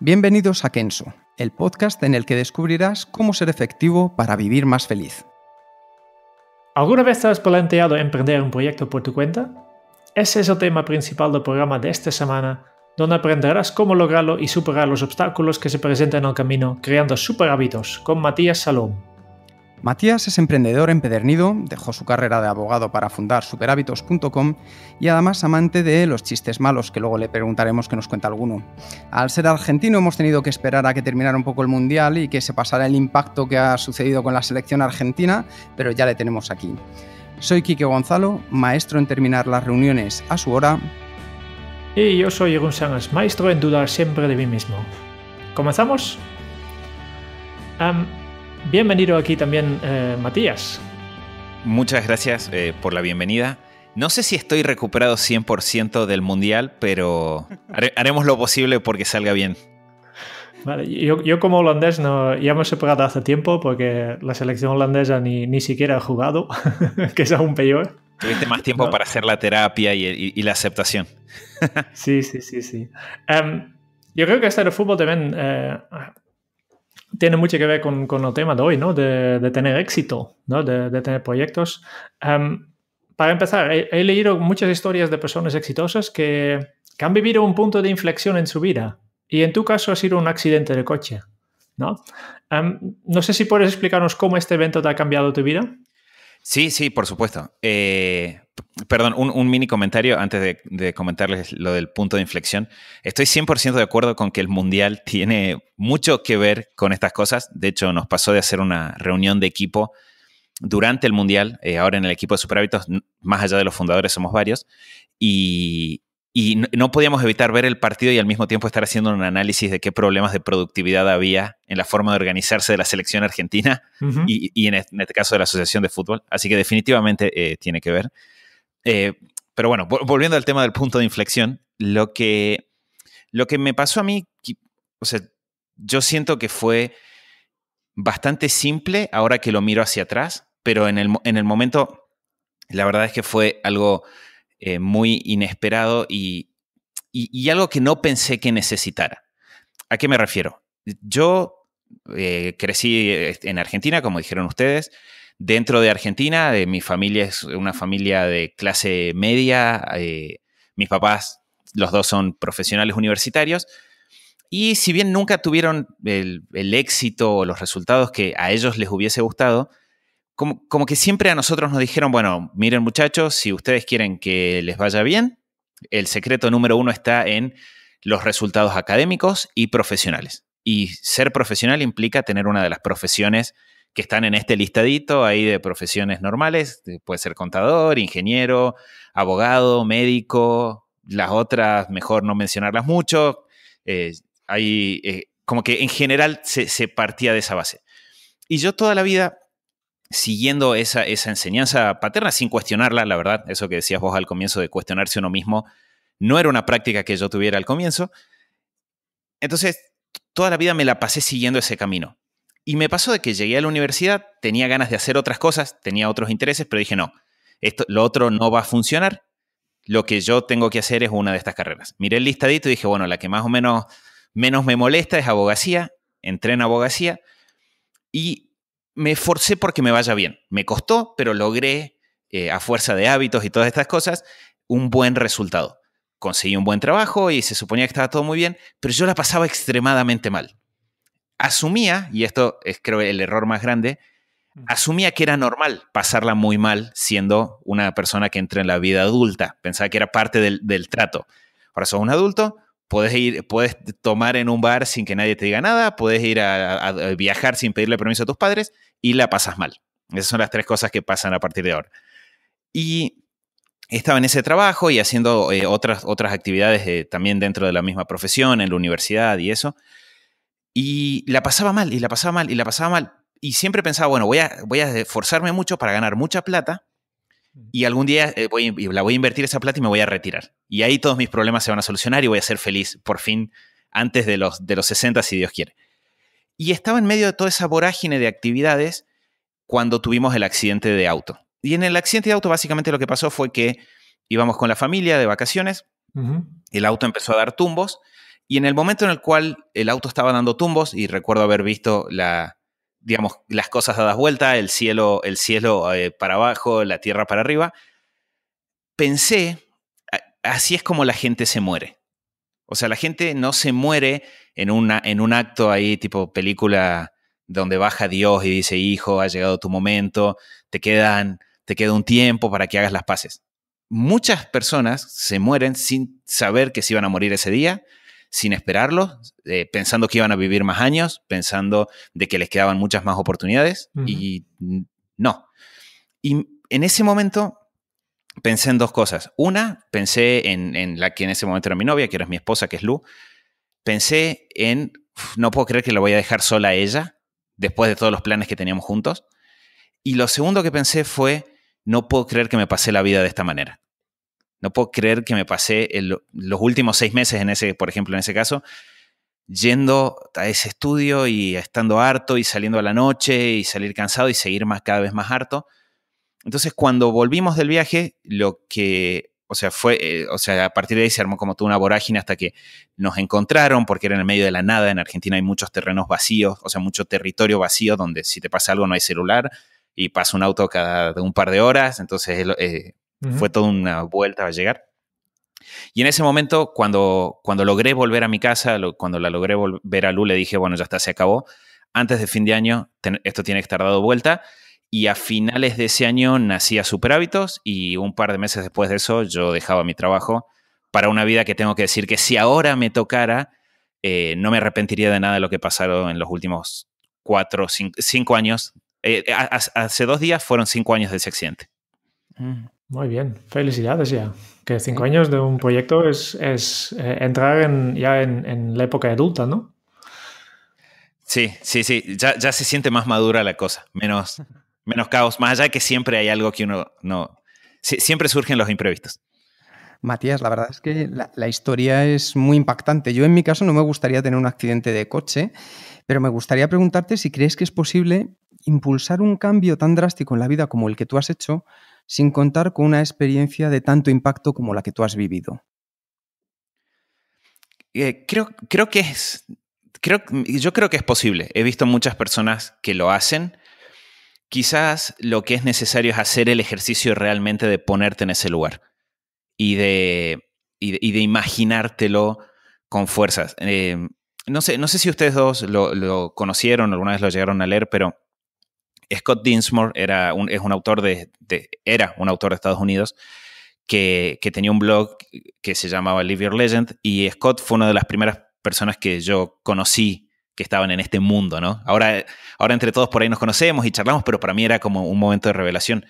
Bienvenidos a Kenso, el podcast en el que descubrirás cómo ser efectivo para vivir más feliz. ¿Alguna vez te has planteado emprender un proyecto por tu cuenta? Ese es el tema principal del programa de esta semana, donde aprenderás cómo lograrlo y superar los obstáculos que se presentan en el camino creando super hábitos con Matías Salom. Matías es emprendedor empedernido, dejó su carrera de abogado para fundar superhábitos.com y además amante de los chistes malos, que luego le preguntaremos que nos cuenta alguno. Al ser argentino hemos tenido que esperar a que terminara un poco el Mundial y que se pasara el impacto que ha sucedido con la selección argentina, pero ya le tenemos aquí. Soy Quique Gonzalo, maestro en terminar las reuniones a su hora. Y yo soy Eugenio, maestro en dudar siempre de mí mismo. ¿Comenzamos? Bienvenido aquí también, eh, Matías. Muchas gracias eh, por la bienvenida. No sé si estoy recuperado 100% del mundial, pero haremos lo posible porque salga bien. yo, como holandés no, ya me he separado hace tiempo porque la selección holandesa ni, ni siquiera ha jugado, que es aún peor. Tuviste más tiempo para hacer la terapia y, la aceptación. sí, sí, sí, sí. Em, yo creo que hasta este el fútbol también eh, tiene mucho que ver con, con, el tema de hoy, ¿no? De, de tener éxito, ¿no? De, de tener proyectos. Em, para empezar, he, leído muchas historias de personas exitosas que, que, han vivido un punto de inflexión en su vida. Y en tu caso ha sido un accidente de coche, ¿no? Em, no sé si puedes explicarnos cómo este evento te ha cambiado tu vida. Sí, sí, por supuesto. Eh, perdón, un, mini comentario antes de, comentarles lo del punto de inflexión. Estoy 100% de acuerdo con que el Mundial tiene mucho que ver con estas cosas. De hecho, nos pasó de hacer una reunión de equipo durante el Mundial. Eh, ahora en el equipo de Superhábitos, más allá de los fundadores, somos varios. Y, y no, podíamos evitar ver el partido y al mismo tiempo estar haciendo un análisis de qué problemas de productividad había en la forma de organizarse de la selección argentina y, este, en, este, caso de la Asociación de Fútbol. Así que definitivamente eh, tiene que ver. Eh, pero bueno, volviendo al tema del punto de inflexión, lo que, lo que me pasó a mí, o sea, yo siento que fue bastante simple ahora que lo miro hacia atrás, pero en el, en el momento, la verdad es que fue algo eh, muy inesperado y, algo que no pensé que necesitara. ¿A qué me refiero? Yo eh, crecí eh, en Argentina, como dijeron ustedes, dentro de Argentina, de mi familia es una familia de clase media, mis papás, los dos son profesionales universitarios, y si bien nunca tuvieron el, el éxito o los resultados que a ellos les hubiese gustado, como, que siempre a nosotros nos dijeron, bueno, miren muchachos, si ustedes quieren que les vaya bien, el secreto número uno está en los resultados académicos y profesionales. Y ser profesional implica tener una de las profesiones que están en este listadito ahí de profesiones normales, puede ser contador, ingeniero, abogado, médico, las otras mejor no mencionarlas mucho, eh, eh, como que en general se partía de esa base. Y yo toda la vida siguiendo esa, enseñanza paterna sin cuestionarla, la verdad, eso que decías vos al comienzo de cuestionarse uno mismo, no era una práctica que yo tuviera al comienzo. Entonces, toda la vida me la pasé siguiendo ese camino. Y me pasó de que llegué a la universidad, tenía ganas de hacer otras cosas, tenía otros intereses, pero dije, no, esto, lo otro no va a funcionar, lo que yo tengo que hacer es una de estas carreras. Miré el listadito y dije, bueno, la que más o menos, menos me molesta es abogacía, entré en abogacía y me forcé porque me vaya bien. Me costó, pero logré, eh, a fuerza de hábitos y todas estas cosas, un buen resultado. Conseguí un buen trabajo y se suponía que estaba todo muy bien, pero yo la pasaba extremadamente mal. Asumía, y esto es creo el error más grande, mm. asumía que era normal pasarla muy mal siendo una persona que entra en la vida adulta. Pensaba que era parte del, trato. Ahora sos un adulto, puedes ir, puedes tomar en un bar sin que nadie te diga nada, puedes ir a viajar sin pedirle permiso a tus padres, y la pasas mal. Esas son las tres cosas que pasan a partir de ahora. Y estaba en ese trabajo y haciendo eh, otras, otras actividades eh, también dentro de la misma profesión, en la universidad y eso. Y la pasaba mal, y la pasaba mal, y la pasaba mal. Y siempre pensaba, bueno, voy a, voy a esforzarme mucho para ganar mucha plata y algún día eh, la voy a invertir esa plata y me voy a retirar. Y ahí todos mis problemas se van a solucionar y voy a ser feliz por fin antes de los, de los 60, si Dios quiere. Y estaba en medio de toda esa vorágine de actividades cuando tuvimos el accidente de auto. Y en el accidente de auto básicamente lo que pasó fue que íbamos con la familia de vacaciones, el auto empezó a dar tumbos y en el momento en el cual el auto estaba dando tumbos y recuerdo haber visto la, las cosas dadas vuelta, el cielo, el cielo eh, para abajo, la tierra para arriba, pensé, así es como la gente se muere. O sea, la gente no se muere en, en un acto ahí tipo película donde baja Dios y dice, hijo, ha llegado tu momento, te, quedan, te queda un tiempo para que hagas las paces. Muchas personas se mueren sin saber que se iban a morir ese día, sin esperarlo, eh, pensando que iban a vivir más años, pensando de que les quedaban muchas más oportunidades y no. Y en ese momento pensé en dos cosas. Una, pensé en, la que en ese momento era mi novia, que era mi esposa, que es Lu. Pensé en, no puedo creer que la voy a dejar sola a ella, después de todos los planes que teníamos juntos. Y lo segundo que pensé fue, no puedo creer que me pasé la vida de esta manera. No puedo creer que me pasé los últimos seis meses, en ese, por ejemplo, en ese caso, yendo a ese estudio y estando harto y saliendo a la noche y salir cansado y seguir más, cada vez más harto entonces, cuando volvimos del viaje, lo que, o sea, fue, eh, o sea, a partir de ahí se armó como toda una vorágine hasta que nos encontraron, porque era en el medio de la nada. En Argentina hay muchos terrenos vacíos, o sea, mucho territorio vacío donde si te pasa algo no hay celular y pasa un auto cada un par de horas. Entonces, eh, fue toda una vuelta a llegar. Y en ese momento, cuando, cuando logré volver a mi casa, cuando la logré volver a Lu, le dije, bueno, ya está, se acabó. Antes de fin de año, esto tiene que estar dado vuelta. Y a finales de ese año nacía Superhábitos y un par de meses después de eso yo dejaba mi trabajo para una vida que tengo que decir que si ahora me tocara, eh, no me arrepentiría de nada de lo que pasaron en los últimos cuatro, o cinco años. Eh, eh, hace dos días fueron cinco años de ese accidente. Mm. Muy bien, felicidades ya. Que cinco años de un proyecto es, entrar ya en, la época adulta, ¿no? Sí, sí, sí, ya, ya se siente más madura la cosa, menos, menos caos, más allá de que siempre hay algo que uno no... siempre surgen los imprevistos. Matías, la verdad es que la, historia es muy impactante. Yo en mi caso no me gustaría tener un accidente de coche, pero me gustaría preguntarte si crees que es posible impulsar un cambio tan drástico en la vida como el que tú has hecho sin contar con una experiencia de tanto impacto como la que tú has vivido. Eh, creo, creo que es... Creo, yo creo que es posible. He visto muchas personas que lo hacen Quizás lo que es necesario es hacer el ejercicio realmente de ponerte en ese lugar y de, de, imaginártelo con fuerzas. Eh, no, sé, no sé si ustedes dos lo, conocieron, alguna vez lo llegaron a leer, pero Scott Dinsmore era un, es un autor de, era un autor de Estados Unidos que, que, tenía un blog que se llamaba Live Your Legend y Scott fue una de las primeras personas que yo conocí que estaban en este mundo, ¿no? Ahora, ahora entre todos por ahí nos conocemos y charlamos, pero para mí era como un momento de revelación.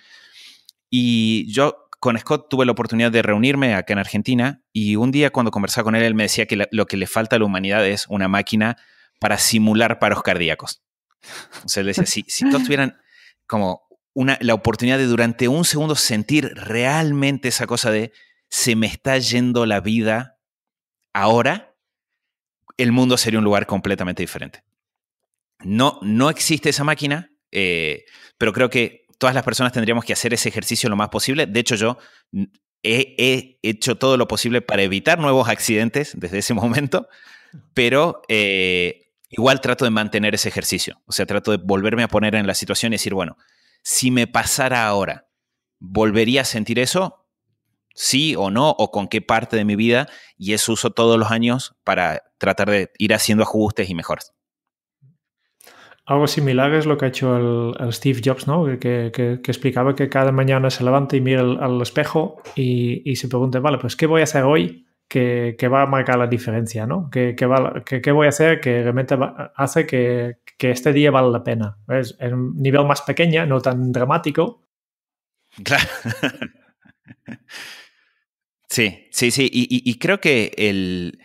Y yo con Scott tuve la oportunidad de reunirme acá en Argentina y un día cuando conversaba con él, él me decía que lo que le falta a la humanidad es una máquina para simular paros cardíacos. O sea, él decía, si, todos tuvieran como una, la oportunidad de durante un segundo sentir realmente esa cosa de se me está yendo la vida ahora, el mundo sería un lugar completamente diferente. No, no existe esa máquina, eh, pero creo que todas las personas tendríamos que hacer ese ejercicio lo más posible. De hecho, yo he, hecho todo lo posible para evitar nuevos accidentes desde ese momento, pero eh, igual trato de mantener ese ejercicio. O sea, trato de volverme a poner en la situación y decir, bueno, si me pasara ahora, ¿volvería a sentir eso? sí o no, o con qué parte de mi vida, y eso uso todos los años para tratar de ir haciendo ajustes y mejoras. Algo similar es lo que ha hecho el, Steve Jobs, ¿no? Que, explicaba que cada mañana se levanta y mira al espejo y, se pregunta, vale, pues ¿qué voy a hacer hoy que, va a marcar la diferencia, ¿no? ¿Qué, voy a hacer que realmente hace que, este día valga la pena? Es un nivel más pequeño, no tan dramático. Claro. Sí, sí, sí. Y, creo que el.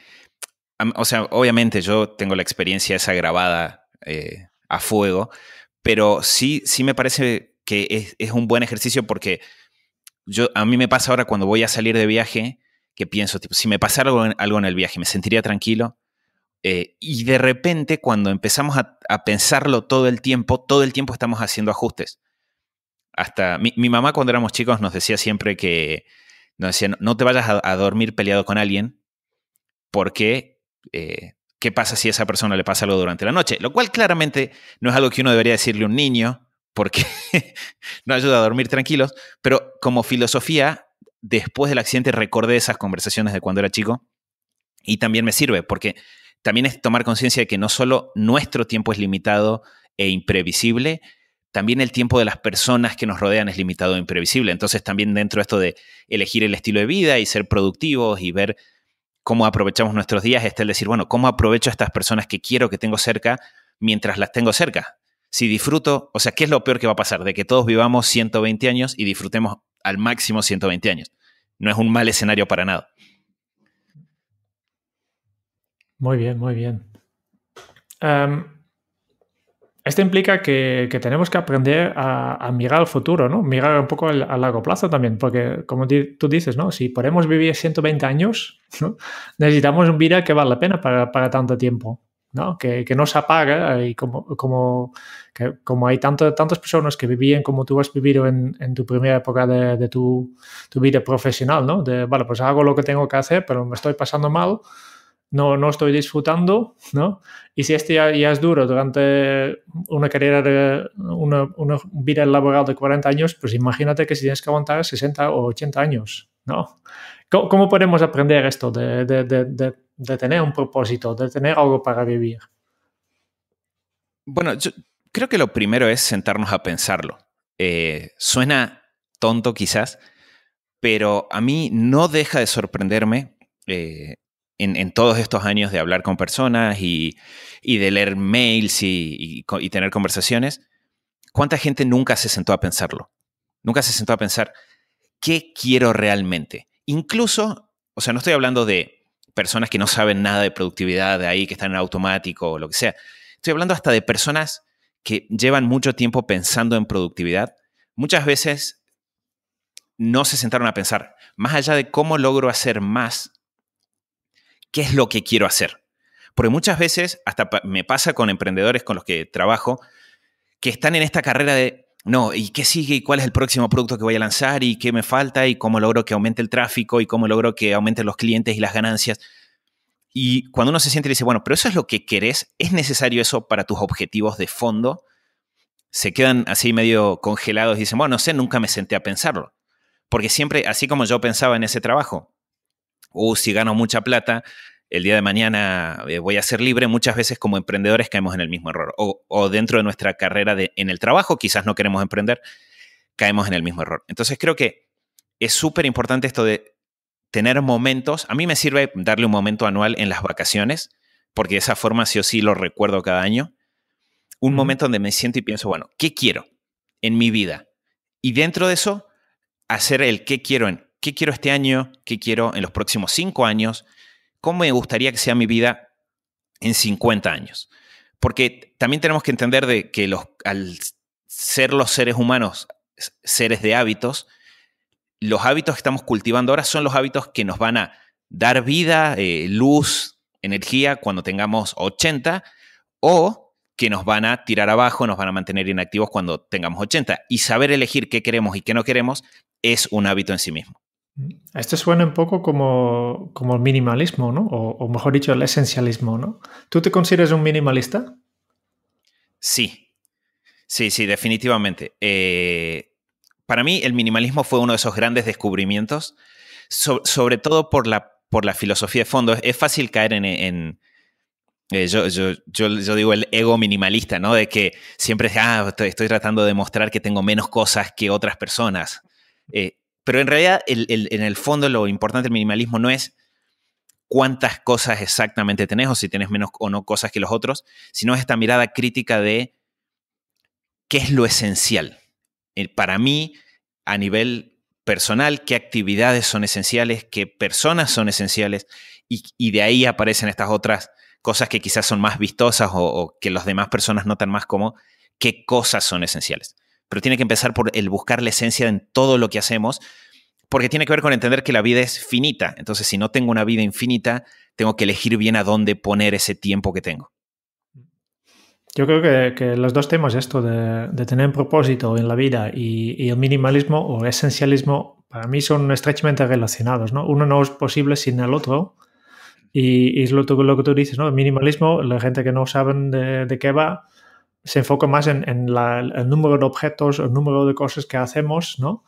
O sea, obviamente yo tengo la experiencia esa grabada eh, a fuego, pero sí, sí me parece que es, un buen ejercicio porque yo, a mí me pasa ahora cuando voy a salir de viaje que pienso, tipo, si me pasara algo en, algo en el viaje, me sentiría tranquilo. Eh, y de repente, cuando empezamos a, pensarlo todo el tiempo, todo el tiempo estamos haciendo ajustes. Hasta mi, mi mamá, cuando éramos chicos, nos decía siempre que no te vayas a, dormir peleado con alguien porque eh, ¿qué pasa si a esa persona le pasa algo durante la noche? Lo cual claramente no es algo que uno debería decirle a un niño porque no ayuda a dormir tranquilos, pero como filosofía, después del accidente recordé esas conversaciones de cuando era chico y también me sirve porque también es tomar conciencia de que no solo nuestro tiempo es limitado e imprevisible, también el tiempo de las personas que nos rodean es limitado e imprevisible. Entonces también dentro de esto de elegir el estilo de vida y ser productivos y ver cómo aprovechamos nuestros días, está el decir, bueno, ¿cómo aprovecho a estas personas que quiero, que tengo cerca, mientras las tengo cerca? Si disfruto, o sea, ¿qué es lo peor que va a pasar? De que todos vivamos 120 años y disfrutemos al máximo 120 años. No es un mal escenario para nada. Muy bien, muy bien. Em, esto implica que, tenemos que aprender a, mirar al futuro, ¿no? Mirar un poco al a largo plazo también, porque como tú dices, ¿no? Si podemos vivir 120 años, necesitamos un vida que vale la pena para, tanto tiempo, ¿no? Que, no se apaga y como, como, como hay tanto, tantas personas que vivían como tú has vivido en, tu primera época de, tu, vida profesional, ¿no? De, vale, pues hago lo que tengo que hacer, pero me estoy pasando mal, no, no estoy disfrutando, ¿no? Y si este ya, es duro durante una carrera, de, una, vida laboral de 40 años, pues imagínate que si tienes que aguantar 60 o 80 años, ¿no? ¿Cómo, podemos aprender esto de, tener un propósito, de tener algo para vivir? Bueno, yo creo que lo primero es sentarnos a pensarlo. Eh, suena tonto quizás, pero a mí no deja de sorprenderme eh, en, todos estos años de hablar con personas y, de leer mails y, y, tener conversaciones, ¿cuánta gente nunca se sentó a pensarlo? Nunca se sentó a pensar, ¿qué quiero realmente? Incluso, o sea, no estoy hablando de personas que no saben nada de productividad, de ahí, que están en automático o lo que sea. Estoy hablando hasta de personas que llevan mucho tiempo pensando en productividad. Muchas veces no se sentaron a pensar, más allá de cómo logro hacer más, qué es lo que quiero hacer. Porque muchas veces, hasta me pasa con emprendedores con los que trabajo, que están en esta carrera de, no, ¿y qué sigue? ¿Y cuál es el próximo producto que voy a lanzar? ¿Y qué me falta? ¿Y cómo logro que aumente el tráfico? ¿Y cómo logro que aumenten los clientes y las ganancias? Y cuando uno se siente y dice, bueno, pero eso es lo que querés, ¿es necesario eso para tus objetivos de fondo? Se quedan así medio congelados y dicen, bueno, no sé, nunca me senté a pensarlo. Porque siempre, así como yo pensaba en ese trabajo, o si gano mucha plata, el día de mañana eh, voy a ser libre, muchas veces como emprendedores caemos en el mismo error. O, dentro de nuestra carrera en el trabajo, quizás no queremos emprender, caemos en el mismo error. Entonces creo que es súper importante esto de tener momentos. A mí me sirve darle un momento anual en las vacaciones, porque de esa forma sí o sí lo recuerdo cada año. Un momento donde me siento y pienso, bueno, ¿qué quiero en mi vida? Y dentro de eso, hacer el qué quiero en qué quiero este año, qué quiero en los próximos cinco años, cómo me gustaría que sea mi vida en 50 años. Porque también tenemos que entender de que los, al ser los seres humanos seres de hábitos, los hábitos que estamos cultivando ahora son los hábitos que nos van a dar vida, eh, luz, energía cuando tengamos 80 o que nos van a tirar abajo, nos van a mantener inactivos cuando tengamos 80. Y saber elegir qué queremos y qué no queremos es un hábito en sí mismo. Esto suena un poco como, como el minimalismo, ¿no? O, mejor dicho, el esencialismo, ¿no? ¿Tú te consideras un minimalista? Sí, sí, sí, definitivamente. Eh, para mí el minimalismo fue uno de esos grandes descubrimientos, sobre todo por la, por la filosofía de fondo. Es fácil caer en... en eh, yo, yo, yo, digo el ego minimalista, ¿no? De que siempre ah, estoy, tratando de mostrar que tengo menos cosas que otras personas. Eh, pero en realidad, en el fondo, lo importante del minimalismo no es cuántas cosas exactamente tenés o si tenés menos o no cosas que los otros, sino es esta mirada crítica de qué es lo esencial. Eh, para mí, a nivel personal, qué actividades son esenciales, qué personas son esenciales, y, de ahí aparecen estas otras cosas que quizás son más vistosas o, o que las demás personas notan más como qué cosas son esenciales pero tiene que empezar por el buscar la esencia en todo lo que hacemos, porque tiene que ver con entender que la vida es finita. Entonces, si no tengo una vida infinita, tengo que elegir bien a dónde poner ese tiempo que tengo. Yo creo que, los dos temas, esto de, tener un propósito en la vida y, el minimalismo o esencialismo, para mí son estrechamente relacionados. ¿no? Uno no es posible sin el otro. Y, es lo, lo, que tú dices, ¿no? El minimalismo, la gente que no saben de, de qué va, se enfoca más en, el número de objetos, el número de cosas que hacemos, ¿no?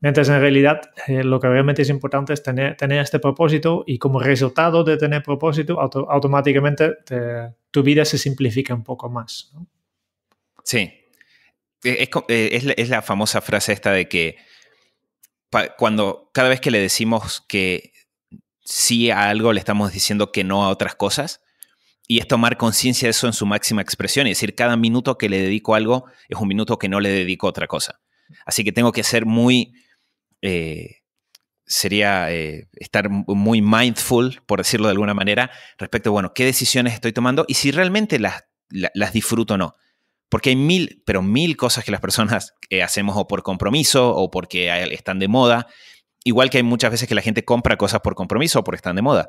Mientras en realidad eh, lo que realmente es importante es tener, este propósito y como resultado de tener propósito, automáticamente tu vida se simplifica un poco más. Sí. E, eh, es, la famosa frase esta de que cuando cada vez que le decimos que sí a algo, le estamos diciendo que no a otras cosas y es tomar conciencia de eso en su máxima expresión y decir, cada minuto que le dedico algo es un minuto que no le dedico a otra cosa. Así que tengo que ser muy, eh, sería eh, estar muy mindful, por decirlo de alguna manera, respecto bueno, qué decisiones estoy tomando y si realmente las, las, disfruto o no. Porque hay mil, pero mil cosas que las personas eh, hacemos o por compromiso o porque están de moda. Igual que hay muchas veces que la gente compra cosas por compromiso o porque están de moda.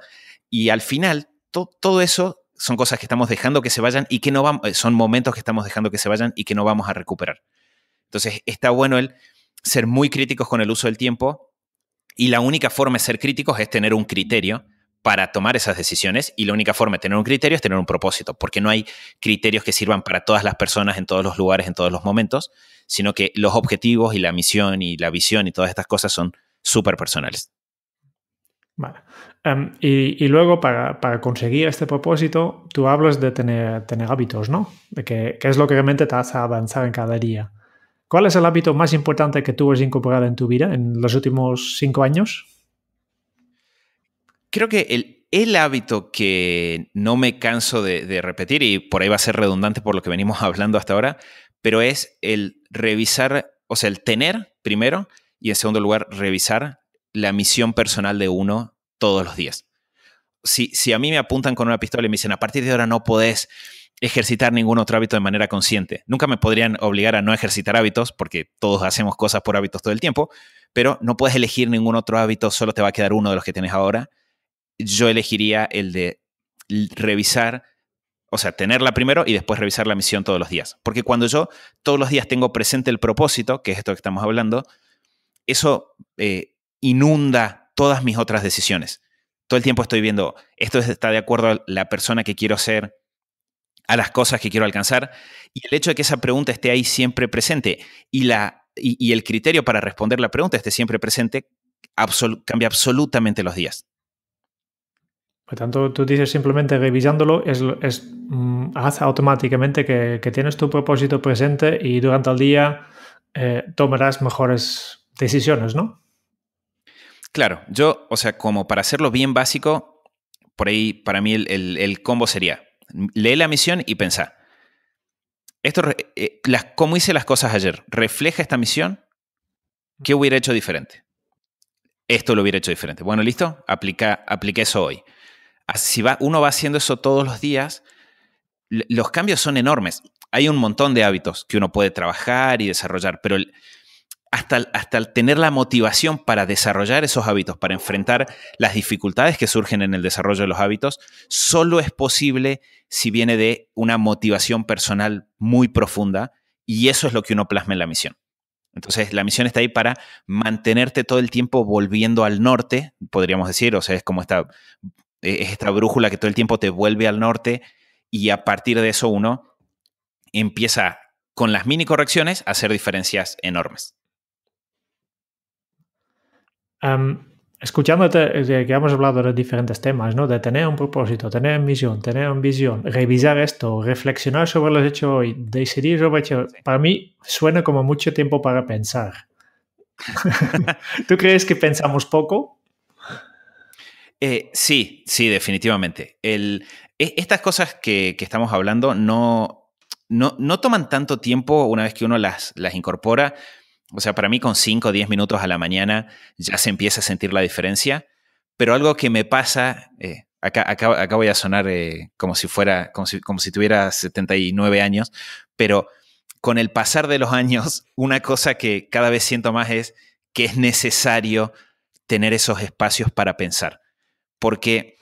Y al final, todo eso son cosas que estamos dejando que se vayan y que no vamos, eh, son momentos que estamos dejando que se vayan y que no vamos a recuperar. Entonces, está bueno el ser muy críticos con el uso del tiempo y la única forma de ser críticos es tener un criterio para tomar esas decisiones y la única forma de tener un criterio es tener un propósito, porque no hay criterios que sirvan para todas las personas en todos los lugares, en todos los momentos, sino que los objetivos y la misión y la visión y todas estas cosas son súper personales. Vale. Em, y, luego, para, conseguir este propósito, tú hablas de tener, tener hábitos, ¿no? De que, es lo que realmente te hace avanzar en cada día. ¿Cuál es el hábito más importante que tú has incorporado en tu vida en los últimos cinco años? Creo que el, el hábito que no me canso de, de repetir, y por ahí va a ser redundante por lo que venimos hablando hasta ahora, pero es el revisar, o sea, el tener primero y en segundo lugar revisar la misión personal de uno todos los días. Si, a mí me apuntan con una pistola y me dicen, a partir de ahora no podés ejercitar ningún otro hábito de manera consciente. Nunca me podrían obligar a no ejercitar hábitos, porque todos hacemos cosas por hábitos todo el tiempo, pero no puedes elegir ningún otro hábito, solo te va a quedar uno de los que tienes ahora. Yo elegiría el de revisar, o sea, tenerla primero y después revisar la misión todos los días. Porque cuando yo todos los días tengo presente el propósito, que es esto que estamos hablando, eso eh, inunda todas mis otras decisiones. Todo el tiempo estoy viendo, esto está de acuerdo a la persona que quiero ser, a las cosas que quiero alcanzar. Y el hecho de que esa pregunta esté ahí siempre presente y, la, y, el criterio para responder la pregunta esté siempre presente cambia absolutamente los días. Por tanto, tú dices simplemente revisándolo, es, mm, automáticamente que, tienes tu propósito presente y durante el día eh, tomarás mejores decisiones, ¿no? Claro, yo, o sea, como para hacerlo bien básico, por ahí para mí el, combo sería, lee la misión y pensá. Esto, eh, las, ¿Cómo hice las cosas ayer? ¿Refleja esta misión? ¿Qué hubiera hecho diferente? Esto lo hubiera hecho diferente. Bueno, listo, aplica, eso hoy. Si uno va haciendo eso todos los días, los cambios son enormes. Hay un montón de hábitos que uno puede trabajar y desarrollar, pero el, hasta, hasta tener la motivación para desarrollar esos hábitos, para enfrentar las dificultades que surgen en el desarrollo de los hábitos, solo es posible si viene de una motivación personal muy profunda y eso es lo que uno plasma en la misión. Entonces, la misión está ahí para mantenerte todo el tiempo volviendo al norte, podríamos decir, o sea, es como esta e-, brújula que todo el tiempo te vuelve al norte y a partir de eso uno empieza con las mini correcciones a hacer diferencias enormes. Em, escuchándote, eh, que hemos hablado de diferentes temas, ¿no? De tener un propósito, tener misión, tener visión, revisar esto, reflexionar sobre los hechos hoy, decidir sobre Para mí suena como mucho tiempo para pensar. ¿Tú crees que pensamos poco? Eh, sí, sí, definitivamente. E, estas cosas que, estamos hablando no, no, toman tanto tiempo una vez que uno las, las incorpora o sea, para mí con 5 o 10 minutos a la mañana ya se empieza a sentir la diferencia, pero algo que me pasa, eh, acá, acá, acá, voy a sonar eh, como si fuera, como si, como si tuviera 79 años, pero con el pasar de los años, una cosa que cada vez siento más es que es necesario tener esos espacios para pensar. Porque,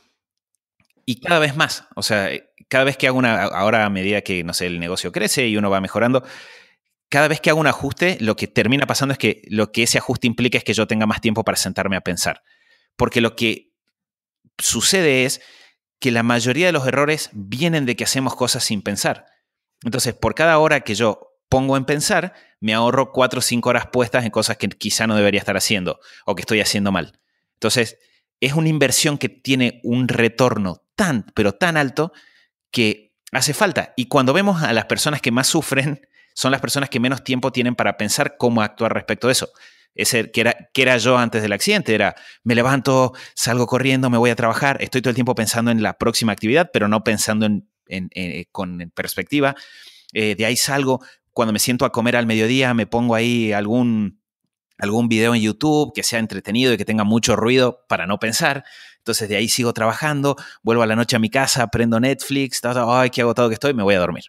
y cada vez más, o sea, cada vez que hago una, ahora a medida que, no sé, el negocio crece y uno va mejorando, cada vez que hago un ajuste, lo que termina pasando es que lo que ese ajuste implica es que yo tenga más tiempo para sentarme a pensar. Porque lo que sucede es que la mayoría de los errores vienen de que hacemos cosas sin pensar. Entonces, por cada hora que yo pongo en pensar, me ahorro cuatro o cinco horas puestas en cosas que quizá no debería estar haciendo o que estoy haciendo mal. Entonces, es una inversión que tiene un retorno tan, pero tan alto que hace falta. Y cuando vemos a las personas que más sufren son las personas que menos tiempo tienen para pensar cómo actuar respecto a eso. Ese que era, que era yo antes del accidente, era me levanto, salgo corriendo, me voy a trabajar, estoy todo el tiempo pensando en la próxima actividad, pero no pensando eh, con perspectiva. Eh, de ahí salgo, cuando me siento a comer al mediodía, me pongo ahí algún, algún video en YouTube que sea entretenido y que tenga mucho ruido para no pensar. Entonces de ahí sigo trabajando, vuelvo a la noche a mi casa, prendo Netflix, ay, qué agotado que estoy, me voy a dormir.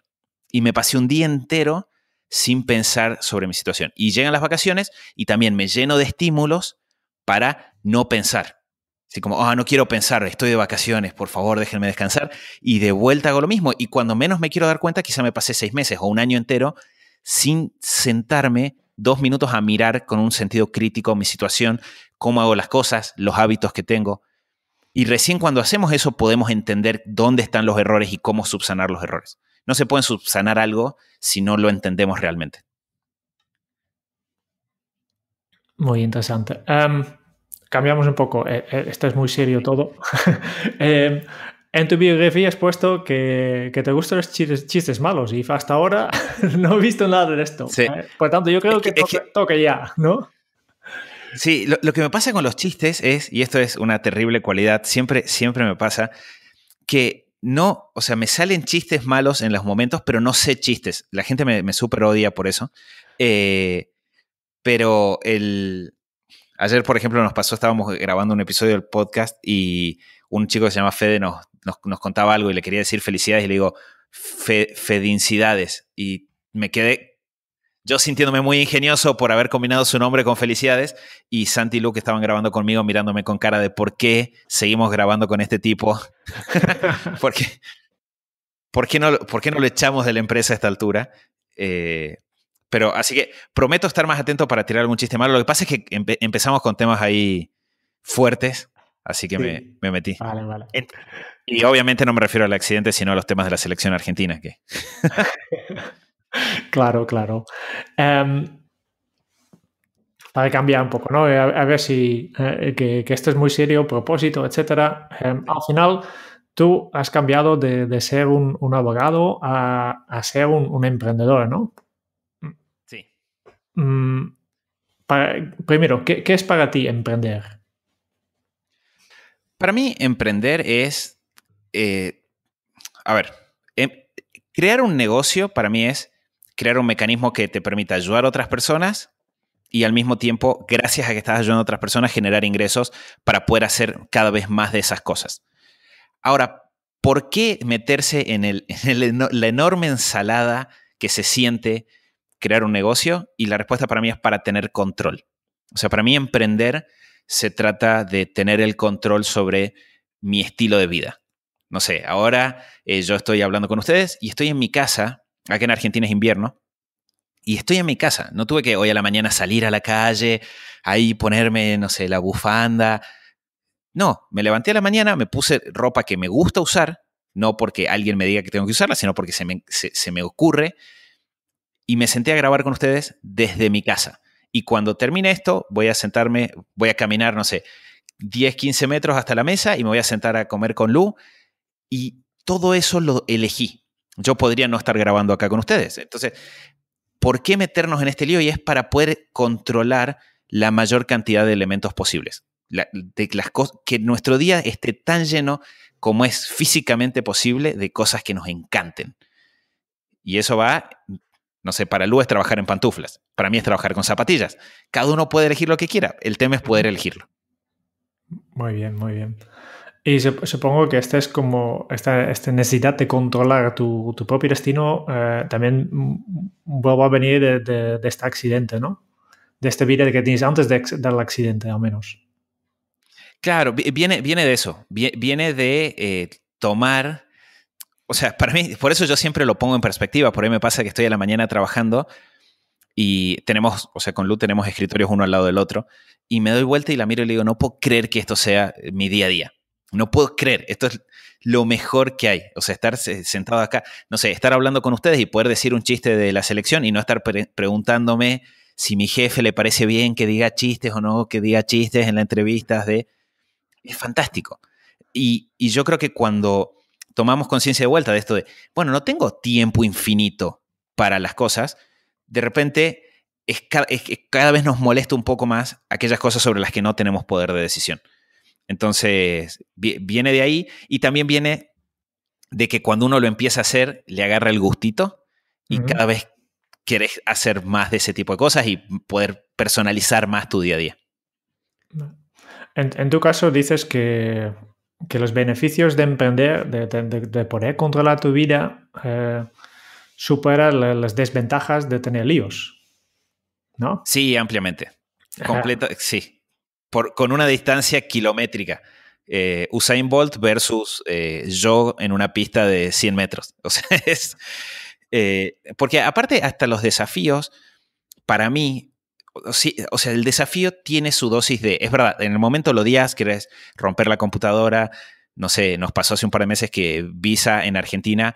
Y me pasé un día entero sin pensar sobre mi situación. Y llegan las vacaciones y también me lleno de estímulos para no pensar. Así como, ah, no quiero pensar, estoy de vacaciones, por favor, déjenme descansar. Y de vuelta hago lo mismo. Y cuando menos me quiero dar cuenta, quizá me pasé seis meses o un año entero sin sentarme dos minutos a mirar con un sentido crítico mi situación, cómo hago las cosas, los hábitos que tengo. Y recién cuando hacemos eso podemos entender dónde están los errores y cómo subsanar los errores no se puede subsanar algo si no lo entendemos realmente. Muy interesante. Em, cambiamos un poco. Eh, eh, esto es muy serio todo. Em, en tu biografía has puesto que, te gustan los chistes, malos y hasta ahora no he visto nada de esto. Eh, por tanto, yo creo que, toque, ya, ¿no? Sí, lo, lo, que me pasa con los chistes es, y esto es una terrible cualidad, siempre, siempre me pasa, que no, o sea, me salen chistes malos en los momentos, pero no sé chistes. La gente me, me super odia por eso. Eh, pero el... Ayer, por ejemplo, nos pasó, estábamos grabando un episodio del podcast y un chico que se llama Fede nos, nos, contaba algo y le quería decir felicidades y le digo, fedincidades. Y me quedé yo sintiéndome muy ingenioso por haber combinado su nombre con felicidades y Santi y Luke estaban grabando conmigo mirándome con cara de por qué seguimos grabando con este tipo. porque ¿Por qué, no, ¿por no lo echamos de la empresa a esta altura? Eh, pero así que prometo estar más atento para tirar algún chiste malo. Lo que pasa es que empezamos con temas ahí fuertes, así que me, metí. Y obviamente no me refiero al accidente, sino a los temas de la selección argentina. Que Claro, claro. para em, cambiar un poco, ¿no? Eh, a, ver si eh, que, esto es muy serio, propósito, etcétera. Em, al final, tú has cambiado de, ser un, abogado a, ser un, emprendedor, ¿no? Mm, sí. Mm, primero, ¿qué, es para ti emprender? Para mí, emprender es. Eh, a ver, em, crear un negocio para mí es crear un mecanismo que te permita ayudar a otras personas y al mismo tiempo, gracias a que estás ayudando a otras personas, generar ingresos para poder hacer cada vez más de esas cosas. Ahora, ¿por qué meterse en, la enorme ensalada que se siente crear un negocio? Y la respuesta para mí es para tener control. O sea, para mí emprender se trata de tener el control sobre mi estilo de vida. No sé, ahora eh, yo estoy hablando con ustedes y estoy en mi casa Aquí en Argentina es invierno. Y estoy en mi casa. No tuve que hoy a la mañana salir a la calle, ahí ponerme, no sé, la bufanda. No, me levanté a la mañana, me puse ropa que me gusta usar, no porque alguien me diga que tengo que usarla, sino porque se me, ocurre. Y me senté a grabar con ustedes desde mi casa. Y cuando termine esto, voy a sentarme, voy a caminar, no sé, 10, 15 metros hasta la mesa y me voy a sentar a comer con Lu. Y todo eso lo elegí. Yo podría no estar grabando acá con ustedes. Entonces, ¿por qué meternos en este lío? Y es para poder controlar la mayor cantidad de elementos posibles. que nuestro día esté tan lleno como es físicamente posible de cosas que nos encanten. Y eso va, no sé, para Lu es trabajar en pantuflas, para mí es trabajar con zapatillas. Cada uno puede elegir lo que quiera, el tema es poder elegirlo. Muy bien, muy bien. Y supongo que esta es como esta, esta necesidad de controlar tu, tu propio destino eh, también mm, vuelve a venir de, de, este accidente, ¿no? De esta vida que tienes antes de, del accidente, al menos. Claro, viene, viene de eso. Viene de eh, tomar. O sea, para mí, por eso yo siempre lo pongo en perspectiva. Por ahí me pasa que estoy a la mañana trabajando y tenemos, o sea, con Lu tenemos escritorios uno al lado del otro. Y me doy vuelta y la miro y le digo, no puedo creer que esto sea mi día a día no puedo creer, esto es lo mejor que hay. O sea, estar sentado acá, no sé, estar hablando con ustedes y poder decir un chiste de la selección y no estar preguntándome si mi jefe le parece bien que diga chistes o no, que diga chistes en las entrevistas de... Es fantástico. Y, yo creo que cuando tomamos conciencia de vuelta de esto de, bueno, no tengo tiempo infinito para las cosas, de repente cada vez nos molesta un poco más aquellas cosas sobre las que no tenemos poder de decisión. Entonces, viene de ahí y también viene de que cuando uno lo empieza a hacer, le agarra el gustito y cada vez quieres hacer más de ese tipo de cosas y poder personalizar más tu día a día. En, tu caso dices que, los beneficios de emprender, de, poder controlar tu vida, eh, superan las desventajas de tener líos, ¿no? Sí, ampliamente. completo, sí, con una distancia kilométrica. Eh, Usain Bolt versus yo eh, en una pista de 100 metros. O sea, eh, porque aparte hasta los desafíos, para mí, o, sea, el desafío tiene su dosis de, es verdad, en el momento lo días, querés romper la computadora, no sé, nos pasó hace un par de meses que Visa en Argentina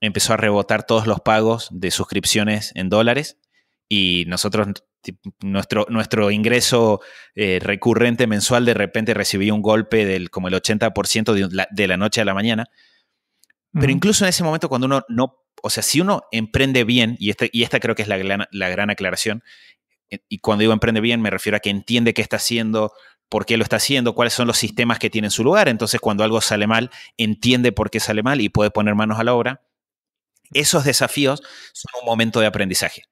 empezó a rebotar todos los pagos de suscripciones en dólares y nosotros nuestro, nuestro ingreso eh, recurrente mensual de repente recibía un golpe del como el 80% de la, noche a la mañana. Pero incluso en ese momento cuando uno no, o sea, si uno emprende bien, y, este, y esta creo que es la, la gran aclaración, eh, y cuando digo emprende bien me refiero a que entiende qué está haciendo, por qué lo está haciendo, cuáles son los sistemas que tienen su lugar. Entonces, cuando algo sale mal, entiende por qué sale mal y puede poner manos a la obra. Esos desafíos son un momento de aprendizaje.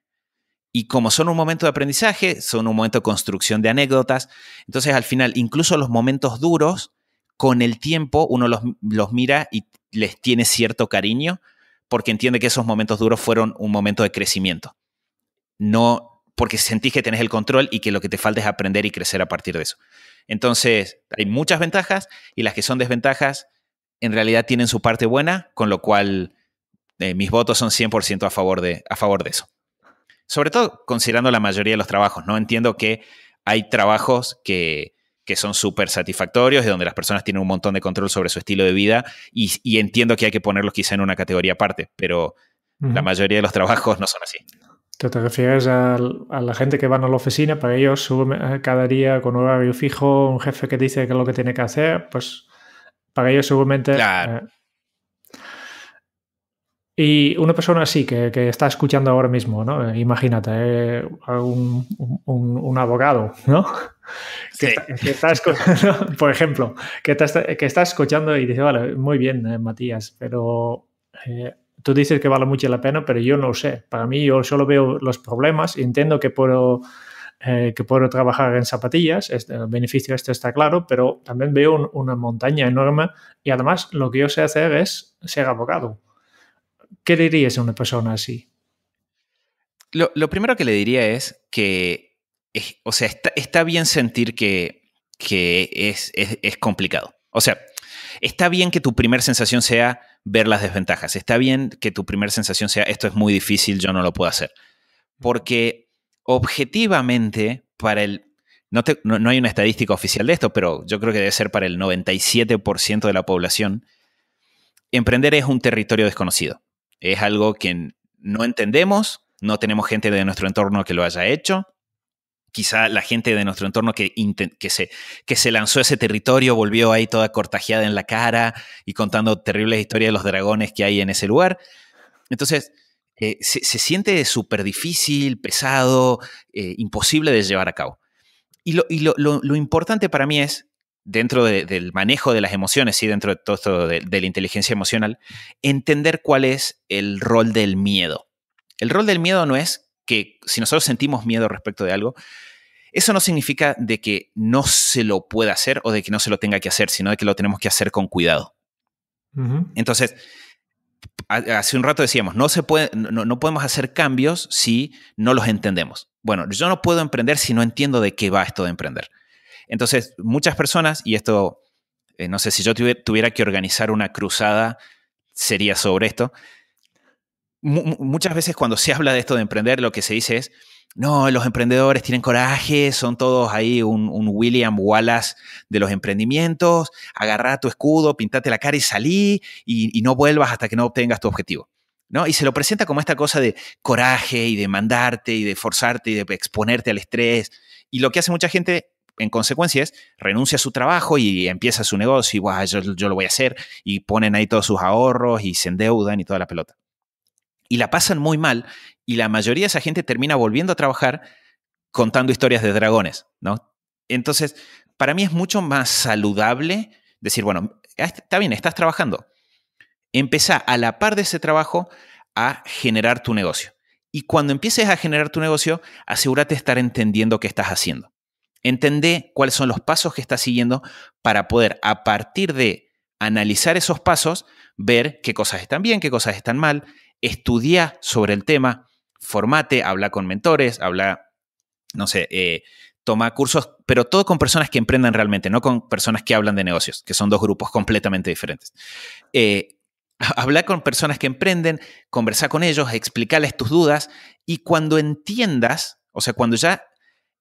Y como son un momento de aprendizaje, son un momento de construcción de anécdotas, entonces al final, incluso los momentos duros, con el tiempo uno los, mira y les tiene cierto cariño porque entiende que esos momentos duros fueron un momento de crecimiento. No porque sentís que tenés el control y que lo que te falta es aprender y crecer a partir de eso. Entonces, hay muchas ventajas y las que son desventajas en realidad tienen su parte buena, con lo cual eh, mis votos son 100% a favor, de, a favor de eso sobre todo considerando la mayoría de los trabajos, ¿no? Entiendo que hay trabajos que, que son súper satisfactorios y donde las personas tienen un montón de control sobre su estilo de vida y, entiendo que hay que ponerlos quizá en una categoría aparte, pero la mayoría de los trabajos no son así. ¿Te, te refieres a, a, la gente que van a la oficina? Para ellos, eh, cada día con un horario fijo, un jefe que dice qué es lo que tiene que hacer, pues para ellos seguramente eh, y una persona así que, está escuchando ahora mismo, eh, Imagínate, eh, un, abogado, ¿no? Que, por ejemplo, que está, escuchando y dice, vale, muy bien, eh, Matías, pero tú dices que vale mucho la pena, pero yo no sé. Para mí yo solo veo los problemas, entiendo que puedo... que puedo trabajar en zapatillas, este, el beneficio de esto está claro, pero también veo una montaña enorme y además lo que yo sé hacer es ser abogado. ¿Qué dirías a una persona así? Lo, primero que le diría es que, o sea, está, bien sentir que, es, complicado. O sea, está bien que tu primera sensación sea ver las desventajas. Está bien que tu primer sensación sea esto es muy difícil, yo no lo puedo hacer. Porque objetivamente, para el. No, no hay una estadística oficial de esto, pero yo creo que debe ser para el 97% de la población. Emprender es un territorio desconocido. Es algo que no entendemos, no tenemos gente de nuestro entorno que lo haya hecho. Quizá la gente de nuestro entorno que, que, se, que se lanzó a ese territorio volvió ahí toda cortajeada en la cara y contando terribles historias de los dragones que hay en ese lugar. Entonces, eh, se, siente súper difícil, pesado, eh, imposible de llevar a cabo. Y, lo importante para mí es dentro del manejo de las emociones y dentro de todo esto de, la inteligencia emocional, entender cuál es el rol del miedo. El rol del miedo no es que si nosotros sentimos miedo respecto de algo, eso no significa de que no se lo pueda hacer o de que no se lo tenga que hacer, sino de que lo tenemos que hacer con cuidado. Entonces, hace un rato decíamos, no, se puede, no podemos hacer cambios si no los entendemos. Bueno, yo no puedo emprender si no entiendo de qué va esto de emprender. Entonces, muchas personas, y esto, eh, no sé, si yo tuviera que organizar una cruzada, sería sobre esto. muchas veces cuando se habla de esto de emprender, lo que se dice es, no, los emprendedores tienen coraje, son todos ahí un, William Wallace de los emprendimientos, agarra tu escudo, pintate la cara y salí y, no vuelvas hasta que no obtengas tu objetivo. ¿No? Y se lo presenta como esta cosa de coraje y de mandarte y de forzarte y de exponerte al estrés. Y lo que hace mucha gente en consecuencia es renuncia a su trabajo y empieza su negocio y yo, lo voy a hacer y ponen ahí todos sus ahorros y se endeudan y toda la pelota. Y la pasan muy mal y la mayoría de esa gente termina volviendo a trabajar contando historias de dragones, ¿no? Entonces, para mí es mucho más saludable decir, bueno, ah, está bien, estás trabajando. Empezá a la par de ese trabajo a generar tu negocio. Y cuando empieces a generar tu negocio, asegúrate de estar entendiendo qué estás haciendo. Entendé cuáles son los pasos que estás siguiendo para poder, a partir de analizar esos pasos, ver qué cosas están bien, qué cosas están mal, estudiar sobre el tema, formate, habla con mentores, habla, no sé, eh, toma cursos, pero todo con personas que emprendan realmente, no con personas que hablan de negocios, que son dos grupos completamente diferentes. Eh, habla con personas que emprenden, conversa con ellos, explicarles tus dudas y cuando entiendas, o sea, cuando ya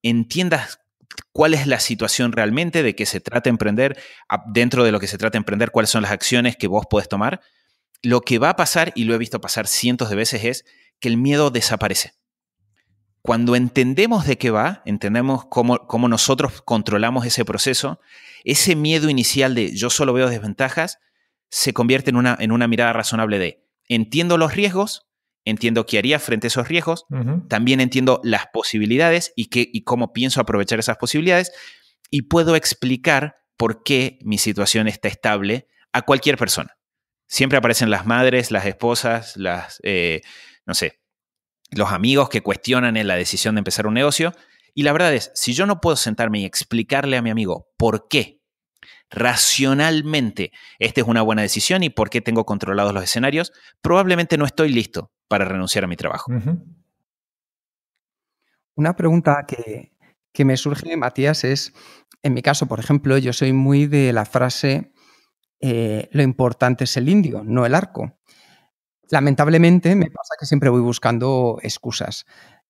entiendas cuál es la situación realmente, de qué se trata emprender, dentro de lo que se trata emprender, cuáles son las acciones que vos podés tomar. Lo que va a pasar, y lo he visto pasar cientos de veces, es que el miedo desaparece. Cuando entendemos de qué va, entendemos cómo, nosotros controlamos ese proceso, ese miedo inicial de yo solo veo desventajas se convierte en una, en una mirada razonable de entiendo los riesgos, entiendo qué haría frente a esos riesgos, también entiendo las posibilidades y, y cómo pienso aprovechar esas posibilidades y puedo explicar por qué mi situación está estable a cualquier persona. Siempre aparecen las madres, las esposas, las, eh, no sé, los amigos que cuestionan en la decisión de empezar un negocio. Y la verdad es, si yo no puedo sentarme y explicarle a mi amigo por qué racionalmente, esta es una buena decisión y por qué tengo controlados los escenarios, probablemente no estoy listo para renunciar a mi trabajo. Una pregunta que, que me surge, Matías, es, en mi caso, por ejemplo, yo soy muy de la frase, eh, lo importante es el indio, no el arco. Lamentablemente me pasa que siempre voy buscando excusas.